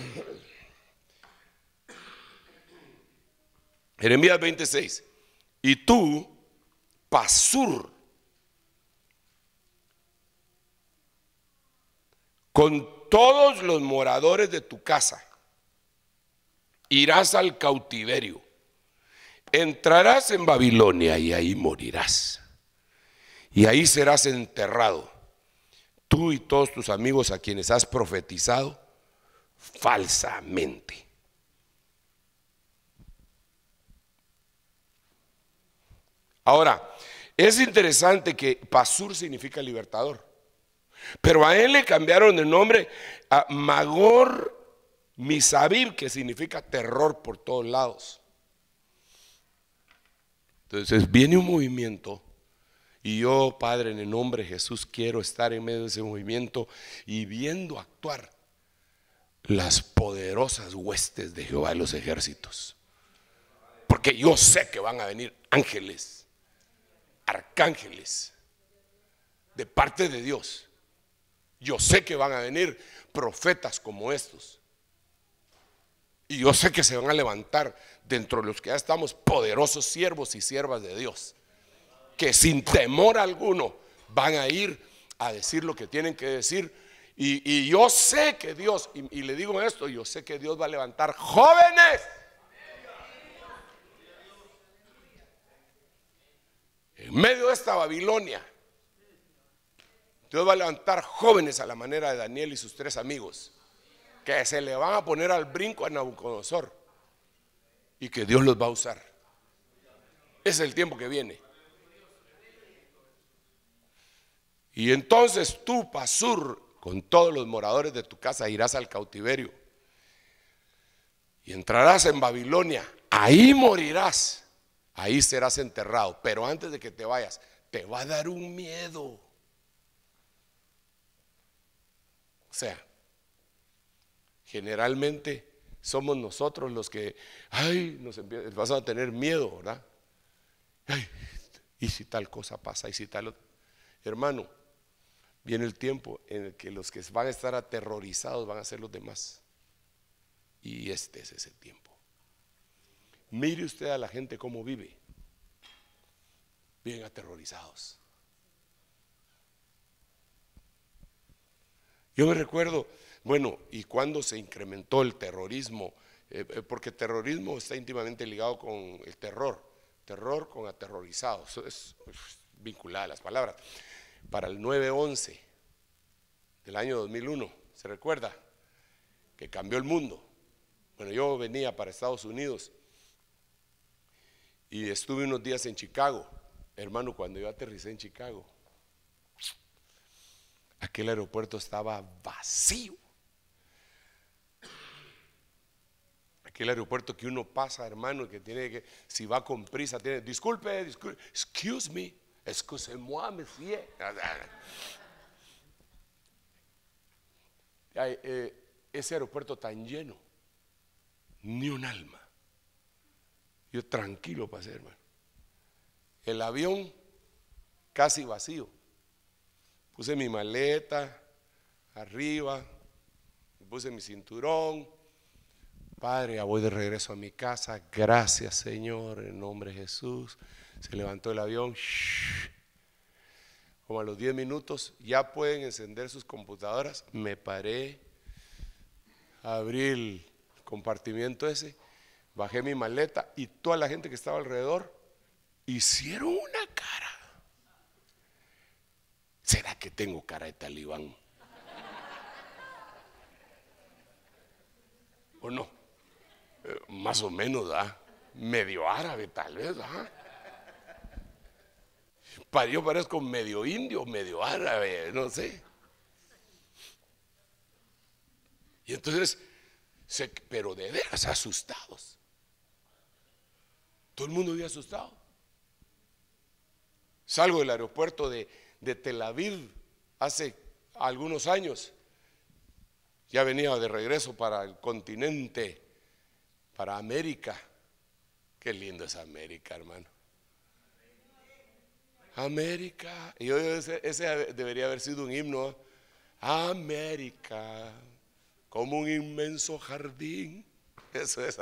Jeremías 26. Y tú, Pasur, con todos los moradores de tu casa. Irás al cautiverio. Entrarás en Babilonia y ahí morirás. Y ahí serás enterrado. Tú y todos tus amigos a quienes has profetizado falsamente. Ahora, es interesante que Pasur significa libertador. Pero a él le cambiaron el nombre a Magor Misabib, que significa terror por todos lados. Entonces viene un movimiento y yo, Padre, en el nombre de Jesús, quiero estar en medio de ese movimiento y viendo actuar las poderosas huestes de Jehová y los ejércitos. Porque yo sé que van a venir ángeles, arcángeles, de parte de Dios yo sé que van a venir profetas como estos. Y yo sé que se van a levantar dentro de los que ya estamos poderosos siervos y siervas de Dios. Que sin temor alguno van a ir a decir lo que tienen que decir. Y, yo sé que Dios, y, y le digo esto, yo sé que Dios va a levantar jóvenes. En medio de esta Babilonia, Dios va a levantar jóvenes a la manera de Daniel y sus tres amigos, que se le van a poner al brinco a Nabucodonosor y que Dios los va a usar. Es el tiempo que viene. Y entonces tú, Pasur, con todos los moradores de tu casa, irás al cautiverio y entrarás en Babilonia. Ahí morirás, ahí serás enterrado. Pero antes de que te vayas, te va a dar un miedo. O sea. Generalmente somos nosotros los que, ay, nos empiezan, vas a tener miedo, ¿verdad? y si tal cosa pasa, y si tal Hermano, viene el tiempo en el que los que van a estar aterrorizados van a ser los demás. Y este es ese tiempo. Mire usted a la gente cómo vive. Bien aterrorizados. Yo me recuerdo, bueno, ¿y cuándo se incrementó el terrorismo? Eh, eh, porque terrorismo está íntimamente ligado con el terror, terror con aterrorizados, es, pues, vinculada a las palabras. Para el 9-11 del año 2001, ¿se recuerda? Que cambió el mundo. Bueno, yo venía para Estados Unidos y estuve unos días en Chicago. Hermano, cuando yo aterricé en Chicago, Aquel aeropuerto estaba vacío. Aquel aeropuerto que uno pasa, hermano, que tiene que, si va con prisa, tiene, disculpe, disculpe, excuse me, Excuse moi monsieur. Eh, ese aeropuerto tan lleno, ni un alma. Yo tranquilo pasé, hermano. El avión casi vacío. Puse mi maleta arriba, puse mi cinturón. Padre, ya voy de regreso a mi casa. Gracias, Señor, en nombre de Jesús. Se levantó el avión. Como a los 10 minutos ya pueden encender sus computadoras. Me paré, abrí el compartimiento ese, bajé mi maleta y toda la gente que estaba alrededor hicieron una ¿será que tengo cara de talibán? ¿O no? Eh, más o menos, ¿ah? Medio árabe tal vez, ¿ah? Yo parezco medio indio, medio árabe, no sé. Y entonces, pero de veras asustados. Todo el mundo había asustado. Salgo del aeropuerto de, de Tel Aviv hace algunos años. Ya venía de regreso para el continente, para América. Qué lindo es América, hermano. América. Y yo, ese, debería haber sido un himno. ¿ah? América, como un inmenso jardín. Eso es.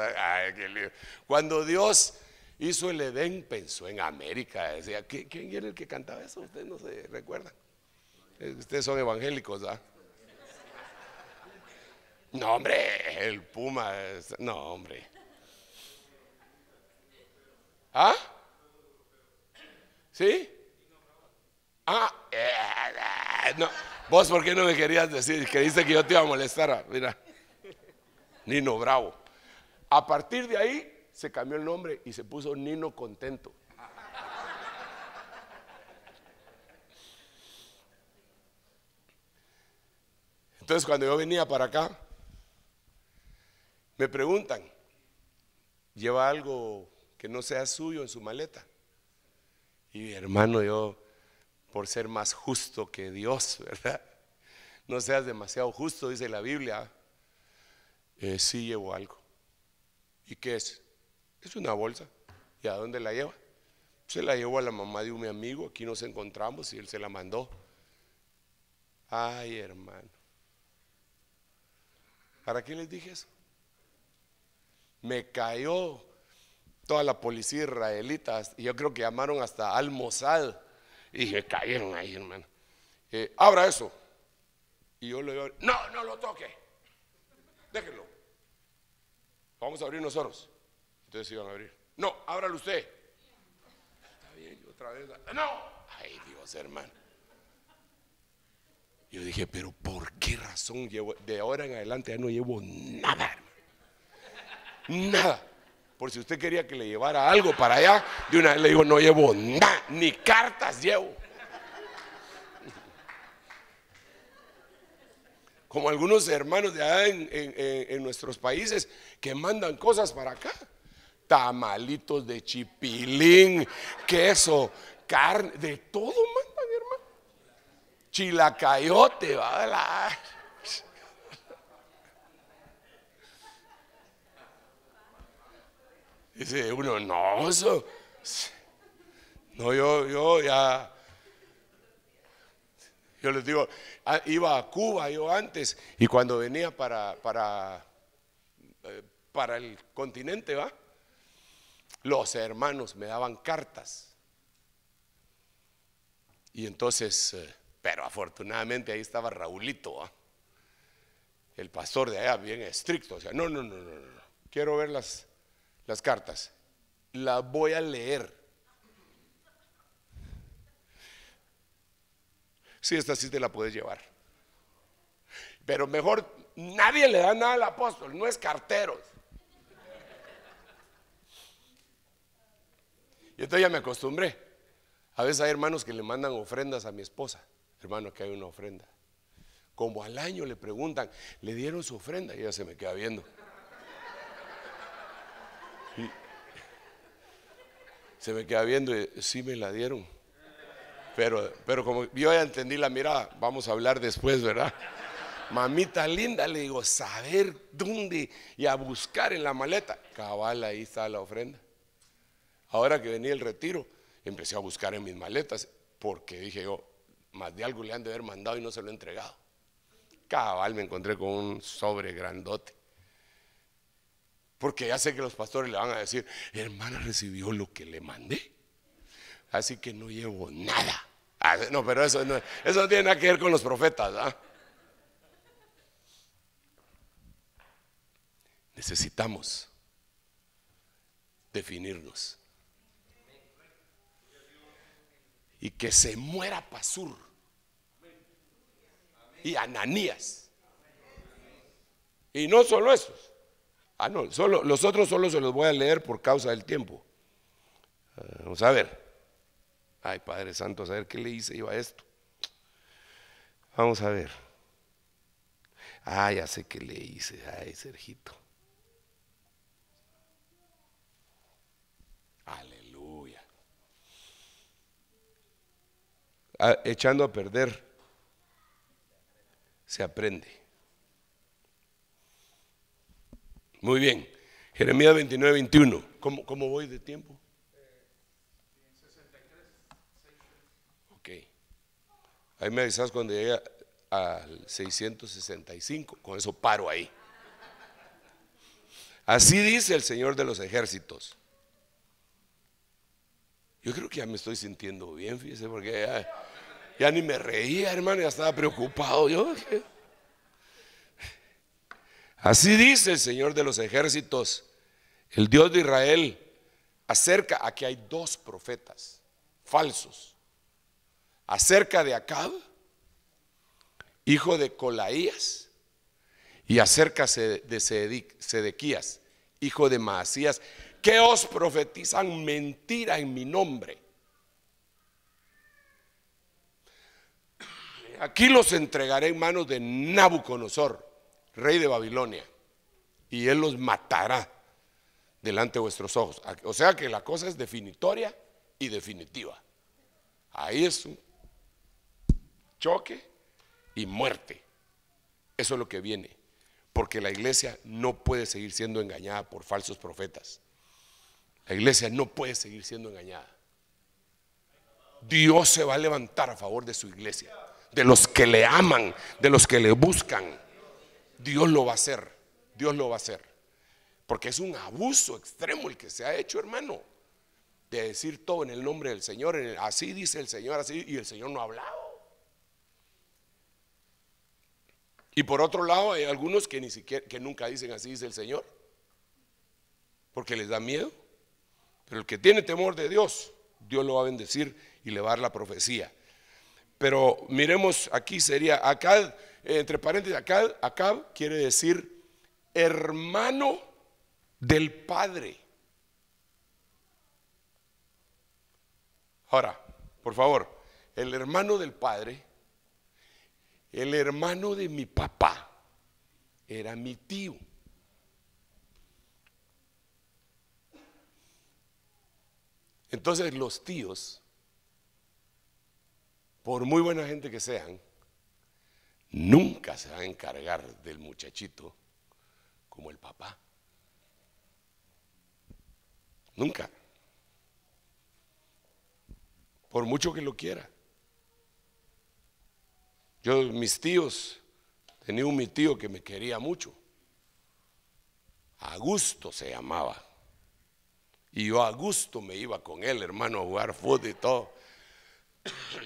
qué lindo. Cuando Dios hizo el Edén, pensó en América. Decía, ¿quién era el que cantaba eso? Ustedes no se recuerdan. Eh, ustedes son evangélicos, ¿ah? No, hombre, el Puma. no, hombre. ¿Ah? ¿Sí? Ah, eh, eh, no. Vos, ¿por qué no me querías decir? que Creíste que yo te iba a molestar. Mira, Nino Bravo. A partir de ahí, se cambió el nombre y se puso Nino Contento. Entonces cuando yo venía para acá, me preguntan, ¿lleva algo que no sea suyo en su maleta? Y hermano, yo, por ser más justo que Dios, ¿verdad? No seas demasiado justo, dice la Biblia. Si eh, sí llevo algo. ¿Y qué es? Es una bolsa. ¿Y a dónde la lleva? Se la llevó a la mamá de un amigo, aquí nos encontramos y él se la mandó. Ay, hermano. ¿Para qué les dije eso? Me cayó toda la policía israelita, y yo creo que llamaron hasta Almozad, y me cayeron ahí, hermano. Eh, abra eso. Y yo le digo, no, no lo toque. Déjenlo. Vamos a abrir nosotros. Ustedes iban a abrir. No, ábralo usted. Está bien, otra vez. No. Ay, Dios, hermano. Yo dije, pero ¿por qué razón llevo? De ahora en adelante ya no llevo nada, Nada. Por si usted quería que le llevara algo para allá, de una vez le digo, no llevo nada, ni cartas llevo. Como algunos hermanos de allá en nuestros países que mandan cosas para acá tamalitos de chipilín, queso, carne, de todo mi hermano. Chilacayote, va la... Dice uno, no, eso. No, yo, yo ya. Yo les digo, ah, iba a Cuba yo antes y cuando venía para, para, eh, para el continente, ¿va? los hermanos me daban cartas. Y entonces, eh, pero afortunadamente ahí estaba Raulito, ¿ah? el pastor de allá, bien estricto. O sea, no, no, no, no, no. Quiero ver las, las cartas. Las voy a leer. Sí, esta sí te la puedes llevar. Pero mejor, nadie le da nada al apóstol, no es cartero. yo todavía ya me acostumbré. A veces hay hermanos que le mandan ofrendas a mi esposa. Hermano, que hay una ofrenda. Como al año le preguntan, ¿le dieron su ofrenda? Y ella se me queda viendo. se me queda viendo y sí me la dieron. Pero, pero como yo ya entendí la mirada, vamos a hablar después, ¿verdad? Mamita linda, le digo, saber dónde y a buscar en la maleta. Cabal, ahí está la ofrenda. Ahora que venía el retiro, empecé a buscar en mis maletas, porque dije yo, más de algo le han de haber mandado y no se lo he entregado. Cabal, me encontré con un sobre grandote. Porque ya sé que los pastores le van a decir, hermana recibió lo que le mandé. Así que no llevo nada. Ah, no, pero eso no, eso tiene nada que ver con los profetas. ¿ah? Necesitamos definirnos. y que se muera Pasur y Ananías. Y no solo esos. Ah, no, solo, los otros solo se los voy a leer por causa del tiempo. Ah, vamos a ver. Ay, Padre Santo, a ver qué le hice yo a esto. Vamos a ver. ay ah, ya sé qué le hice. Ay, Sergito. echando a perder, se aprende. Muy bien. Jeremías 29, 21. ¿Cómo, voy de tiempo? Ok. Ahí me avisas cuando llegue al 665. Con eso paro ahí. Así dice el Señor de los ejércitos. Yo creo que ya me estoy sintiendo bien, fíjese, porque ya, ni me reía, hermano, ya estaba preocupado yo. Así dice el Señor de los ejércitos, el Dios de Israel, acerca a que hay dos profetas falsos, acerca de Acab, hijo de Colaías, y acerca de Sedequías, hijo de Maasías, que os profetizan mentira en mi nombre. Aquí los entregaré en manos de Nabucodonosor, rey de Babilonia, y él los matará delante de vuestros ojos. O sea que la cosa es definitoria y definitiva. Ahí es un choque y muerte. Eso es lo que viene. Porque la iglesia no puede seguir siendo engañada por falsos profetas. La iglesia no puede seguir siendo engañada. Dios se va a levantar a favor de su iglesia, de los que le aman, de los que le buscan. Dios lo va a hacer, Dios lo va a hacer. Porque es un abuso extremo el que se ha hecho, hermano, de decir todo en el nombre del Señor. así dice el Señor, así, y el Señor no ha hablado. Y por otro lado, hay algunos que ni siquiera, que nunca dicen así dice el Señor, porque les da miedo. Pero el que tiene temor de Dios, Dios lo va a bendecir y le va a dar la profecía. Pero miremos aquí sería Acá, eh, entre paréntesis, Acad, Acab quiere decir hermano del Padre. Ahora, por favor, el hermano del Padre, el hermano de mi papá, era mi tío. Entonces los tíos, por muy buena gente que sean, nunca se van a encargar del muchachito como el papá. Nunca. Por mucho que lo quiera. Yo, mis tíos, tenía un mi tío que me quería mucho. Augusto se llamaba. Y yo a gusto me iba con él, hermano, a jugar fútbol y todo.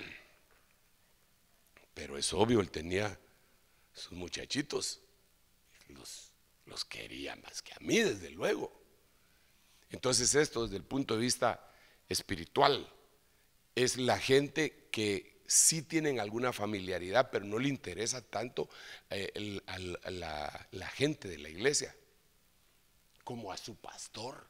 Pero es obvio, él tenía sus muchachitos. Los, quería más que a mí, desde luego. Entonces esto, desde el punto de vista espiritual, es la gente que sí tienen alguna familiaridad, pero no le interesa tanto eh, a la gente de la iglesia como a su pastor.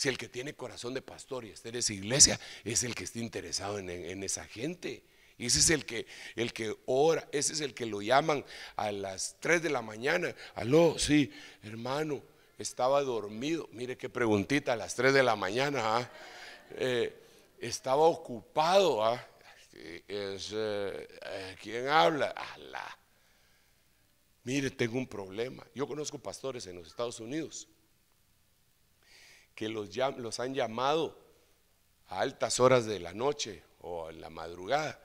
Si el que tiene corazón de pastor y usted en esa iglesia es el que está interesado en, esa gente. Y ese es el que, el que ora, ese es el que lo llaman a las 3 de la mañana. Aló, sí, hermano, estaba dormido. Mire qué preguntita a las 3 de la mañana. ¿ah? Eh, estaba ocupado. ¿ah? Es, eh, eh, ¿Quién habla? Mire, tengo un problema. Yo conozco pastores en los Estados Unidos que los, los han llamado a altas horas de la noche o en la madrugada,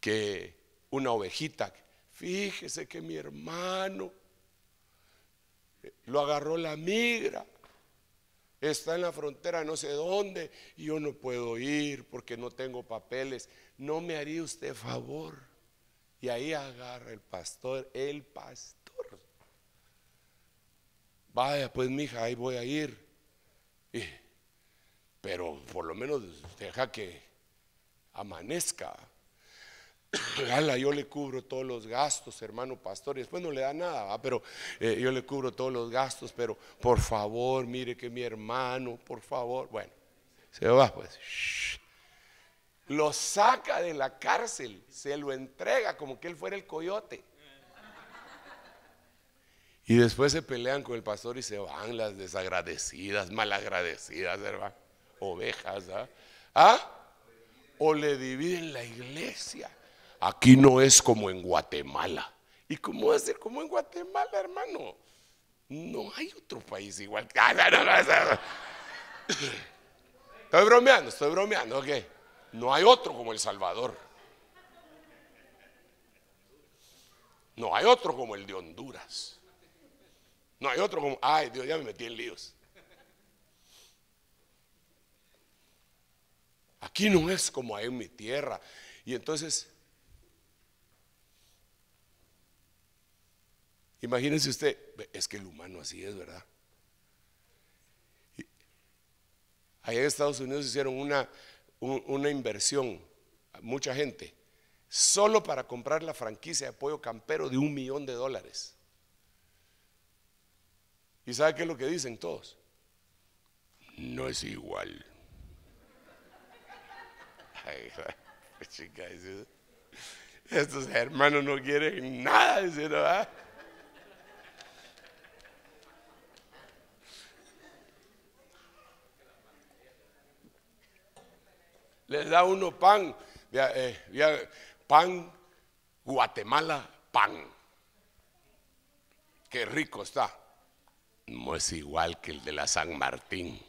que una ovejita, fíjese que mi hermano lo agarró la migra, está en la frontera no sé dónde, y yo no puedo ir porque no tengo papeles, no me haría usted favor. Y ahí agarra el pastor, el pastor. Vaya, pues mija, ahí voy a ir pero por lo menos deja que amanezca. Gala, yo le cubro todos los gastos, hermano pastor, y después no le da nada, pero eh, yo le cubro todos los gastos, pero por favor, mire que mi hermano, por favor, bueno, se va pues. Lo saca de la cárcel, se lo entrega como que él fuera el coyote. Y después se pelean con el pastor y se van las desagradecidas, malagradecidas, hermano Ovejas, ¿ah? ¿Ah? O le dividen la iglesia. Aquí no es como en Guatemala. ¿Y cómo va ser como en Guatemala, hermano? No hay otro país igual. Ah, estoy bromeando, estoy bromeando, ok. No hay otro como El Salvador. No hay otro como el de Honduras. No hay otro como, ay Dios, ya me metí en líos. Aquí no es como hay en mi tierra. Y entonces, imagínense usted, es que el humano así es, ¿verdad? Allá en Estados Unidos hicieron una, una inversión, mucha gente, solo para comprar la franquicia de apoyo campero de un millón de dólares. ¿Y sabe qué es lo que dicen todos? No es igual. estos hermanos no quieren nada, ah. Les da uno pan, eh, pan, Guatemala, pan. Qué rico está no es igual que el de la San Martín.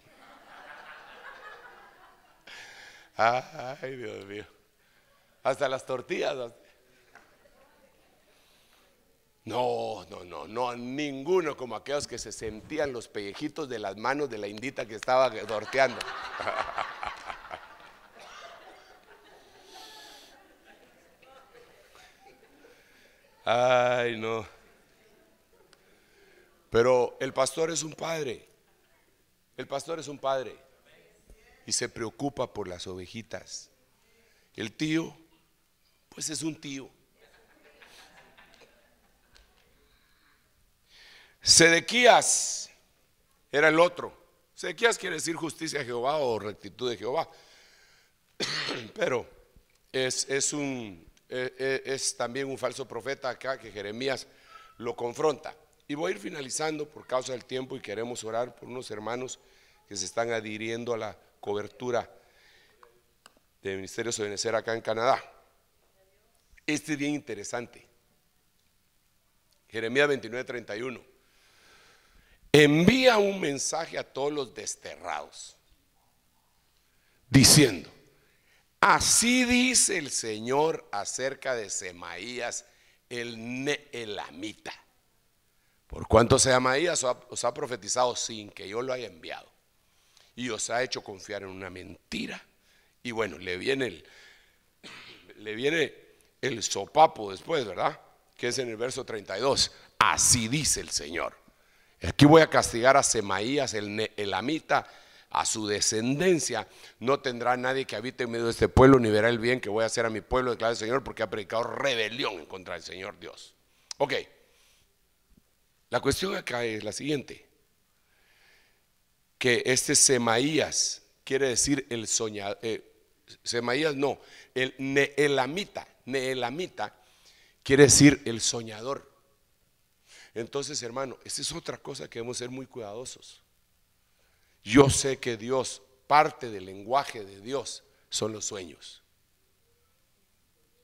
Ay, Dios mío. Hasta las tortillas. No, no, no, no, ninguno como aquellos que se sentían los pellejitos de las manos de la indita que estaba dorteando Ay, no. Pero el pastor es un padre. El pastor es un padre. Y se preocupa por las ovejitas. El tío, pues es un tío. Sedequías era el otro. Sedequías quiere decir justicia a Jehová o rectitud de Jehová. Pero es, un, e, e, es también un falso profeta acá que Jeremías lo confronta. Y voy a ir finalizando por causa del tiempo y queremos orar por unos hermanos que se están adhiriendo a la cobertura de Ministerio de acá en Canadá. Este es bien interesante. Jeremías 29, 31. Envía un mensaje a todos los desterrados, diciendo, así dice el Señor acerca de Semaías el Neelamita por cuanto sea os ha profetizado sin que yo lo haya enviado y os ha hecho confiar en una mentira. Y bueno, le viene el, le viene el sopapo después, ¿verdad? Que es en el verso 32. Así dice el Señor. Aquí voy a castigar a Semaías, el, amita, a su descendencia. No tendrá nadie que habite en medio de este pueblo, ni verá el bien que voy a hacer a mi pueblo, declara el Señor, porque ha predicado rebelión contra el Señor Dios. Ok. La cuestión acá es la siguiente, que este Semaías quiere decir el soñador, eh, Semaías no, el Neelamita, Neelamita quiere decir el soñador. Entonces, hermano, esta es otra cosa que debemos ser muy cuidadosos. Yo sé que Dios, parte del lenguaje de Dios son los sueños.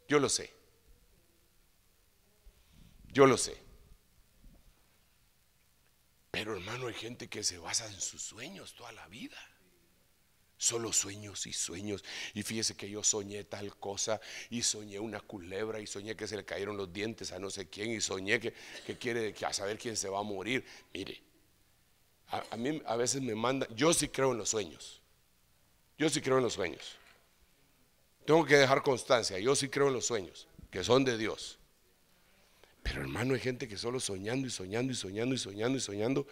Yo lo sé. Yo lo sé. Pero hermano, hay gente que se basa en sus sueños toda la vida. Solo sueños y sueños. Y fíjese que yo soñé tal cosa y soñé una culebra y soñé que se le cayeron los dientes a no sé quién y soñé que, que quiere a saber quién se va a morir. Mire, a mí a veces me manda, yo sí creo en los sueños. Yo sí creo en los sueños. Tengo que dejar constancia, yo sí creo en los sueños, que son de Dios. Pero hermano, hay gente que solo soñando y soñando y soñando y soñando y soñando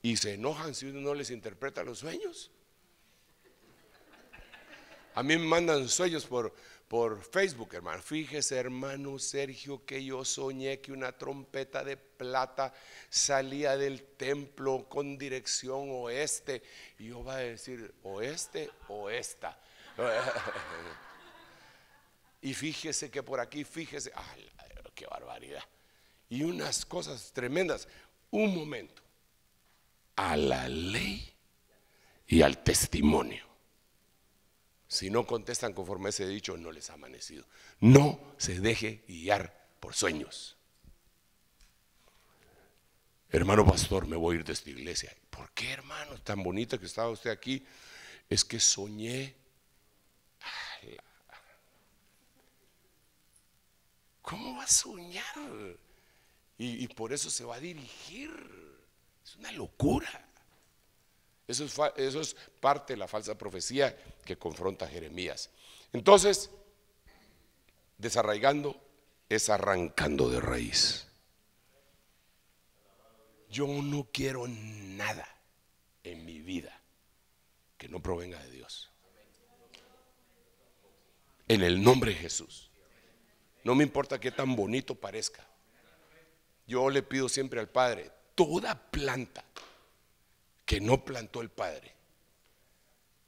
y se enojan si uno no les interpreta los sueños. A mí me mandan sueños por, por Facebook, hermano. Fíjese, hermano Sergio, que yo soñé que una trompeta de plata salía del templo con dirección oeste. Y yo va a decir, oeste o esta. y fíjese que por aquí, fíjese, ah, qué barbaridad y unas cosas tremendas. Un momento, a la ley y al testimonio. Si no contestan conforme ese dicho, no les ha amanecido. No se deje guiar por sueños. Hermano pastor, me voy a ir de esta iglesia. ¿Por qué, hermano? Tan bonito que estaba usted aquí. Es que soñé. ¿Cómo va a soñar? Y, por eso se va a dirigir. Es una locura. Eso es, eso es parte de la falsa profecía que confronta Jeremías. Entonces, desarraigando es arrancando de raíz. Yo no quiero nada en mi vida que no provenga de Dios. En el nombre de Jesús. No me importa qué tan bonito parezca. Yo le pido siempre al Padre, toda planta que no plantó el Padre,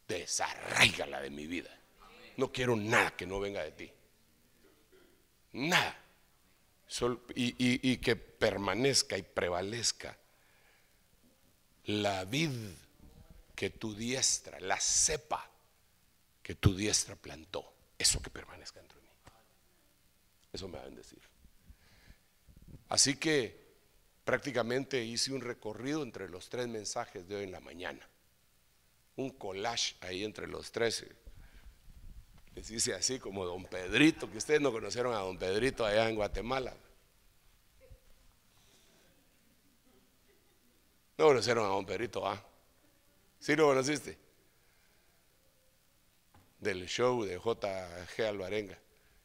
desarraigala de mi vida. No quiero nada que no venga de ti. Nada. y, y que permanezca y prevalezca la vid que tu diestra, la cepa que tu diestra plantó, eso que permanezca dentro de mí. Eso me va a bendecir. Así que prácticamente hice un recorrido entre los tres mensajes de hoy en la mañana. Un collage ahí entre los tres. Les hice así como don Pedrito, que ustedes no conocieron a don Pedrito allá en Guatemala. No conocieron a don Pedrito, ¿ah? ¿Sí lo conociste? Del show de J.G. Alvarenga.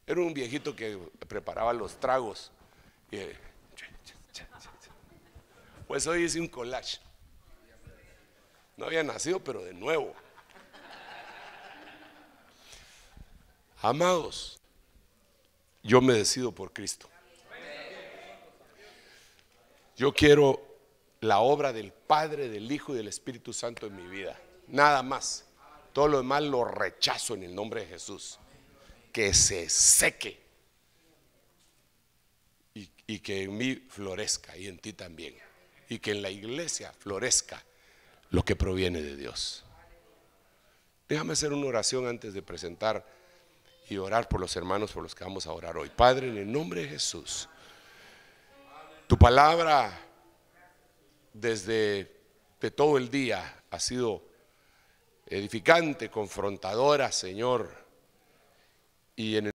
Era un viejito que preparaba los tragos. Y, eh, pues hoy hice un collage. No había nacido, pero de nuevo. Amados, yo me decido por Cristo. Yo quiero la obra del Padre, del Hijo y del Espíritu Santo en mi vida. Nada más. Todo lo demás lo rechazo en el nombre de Jesús. Que se seque y que en mí florezca y en ti también. Y que en la iglesia florezca lo que proviene de Dios. Déjame hacer una oración antes de presentar y orar por los hermanos por los que vamos a orar hoy. Padre, en el nombre de Jesús, tu palabra desde todo el día ha sido edificante, confrontadora, Señor. Y en el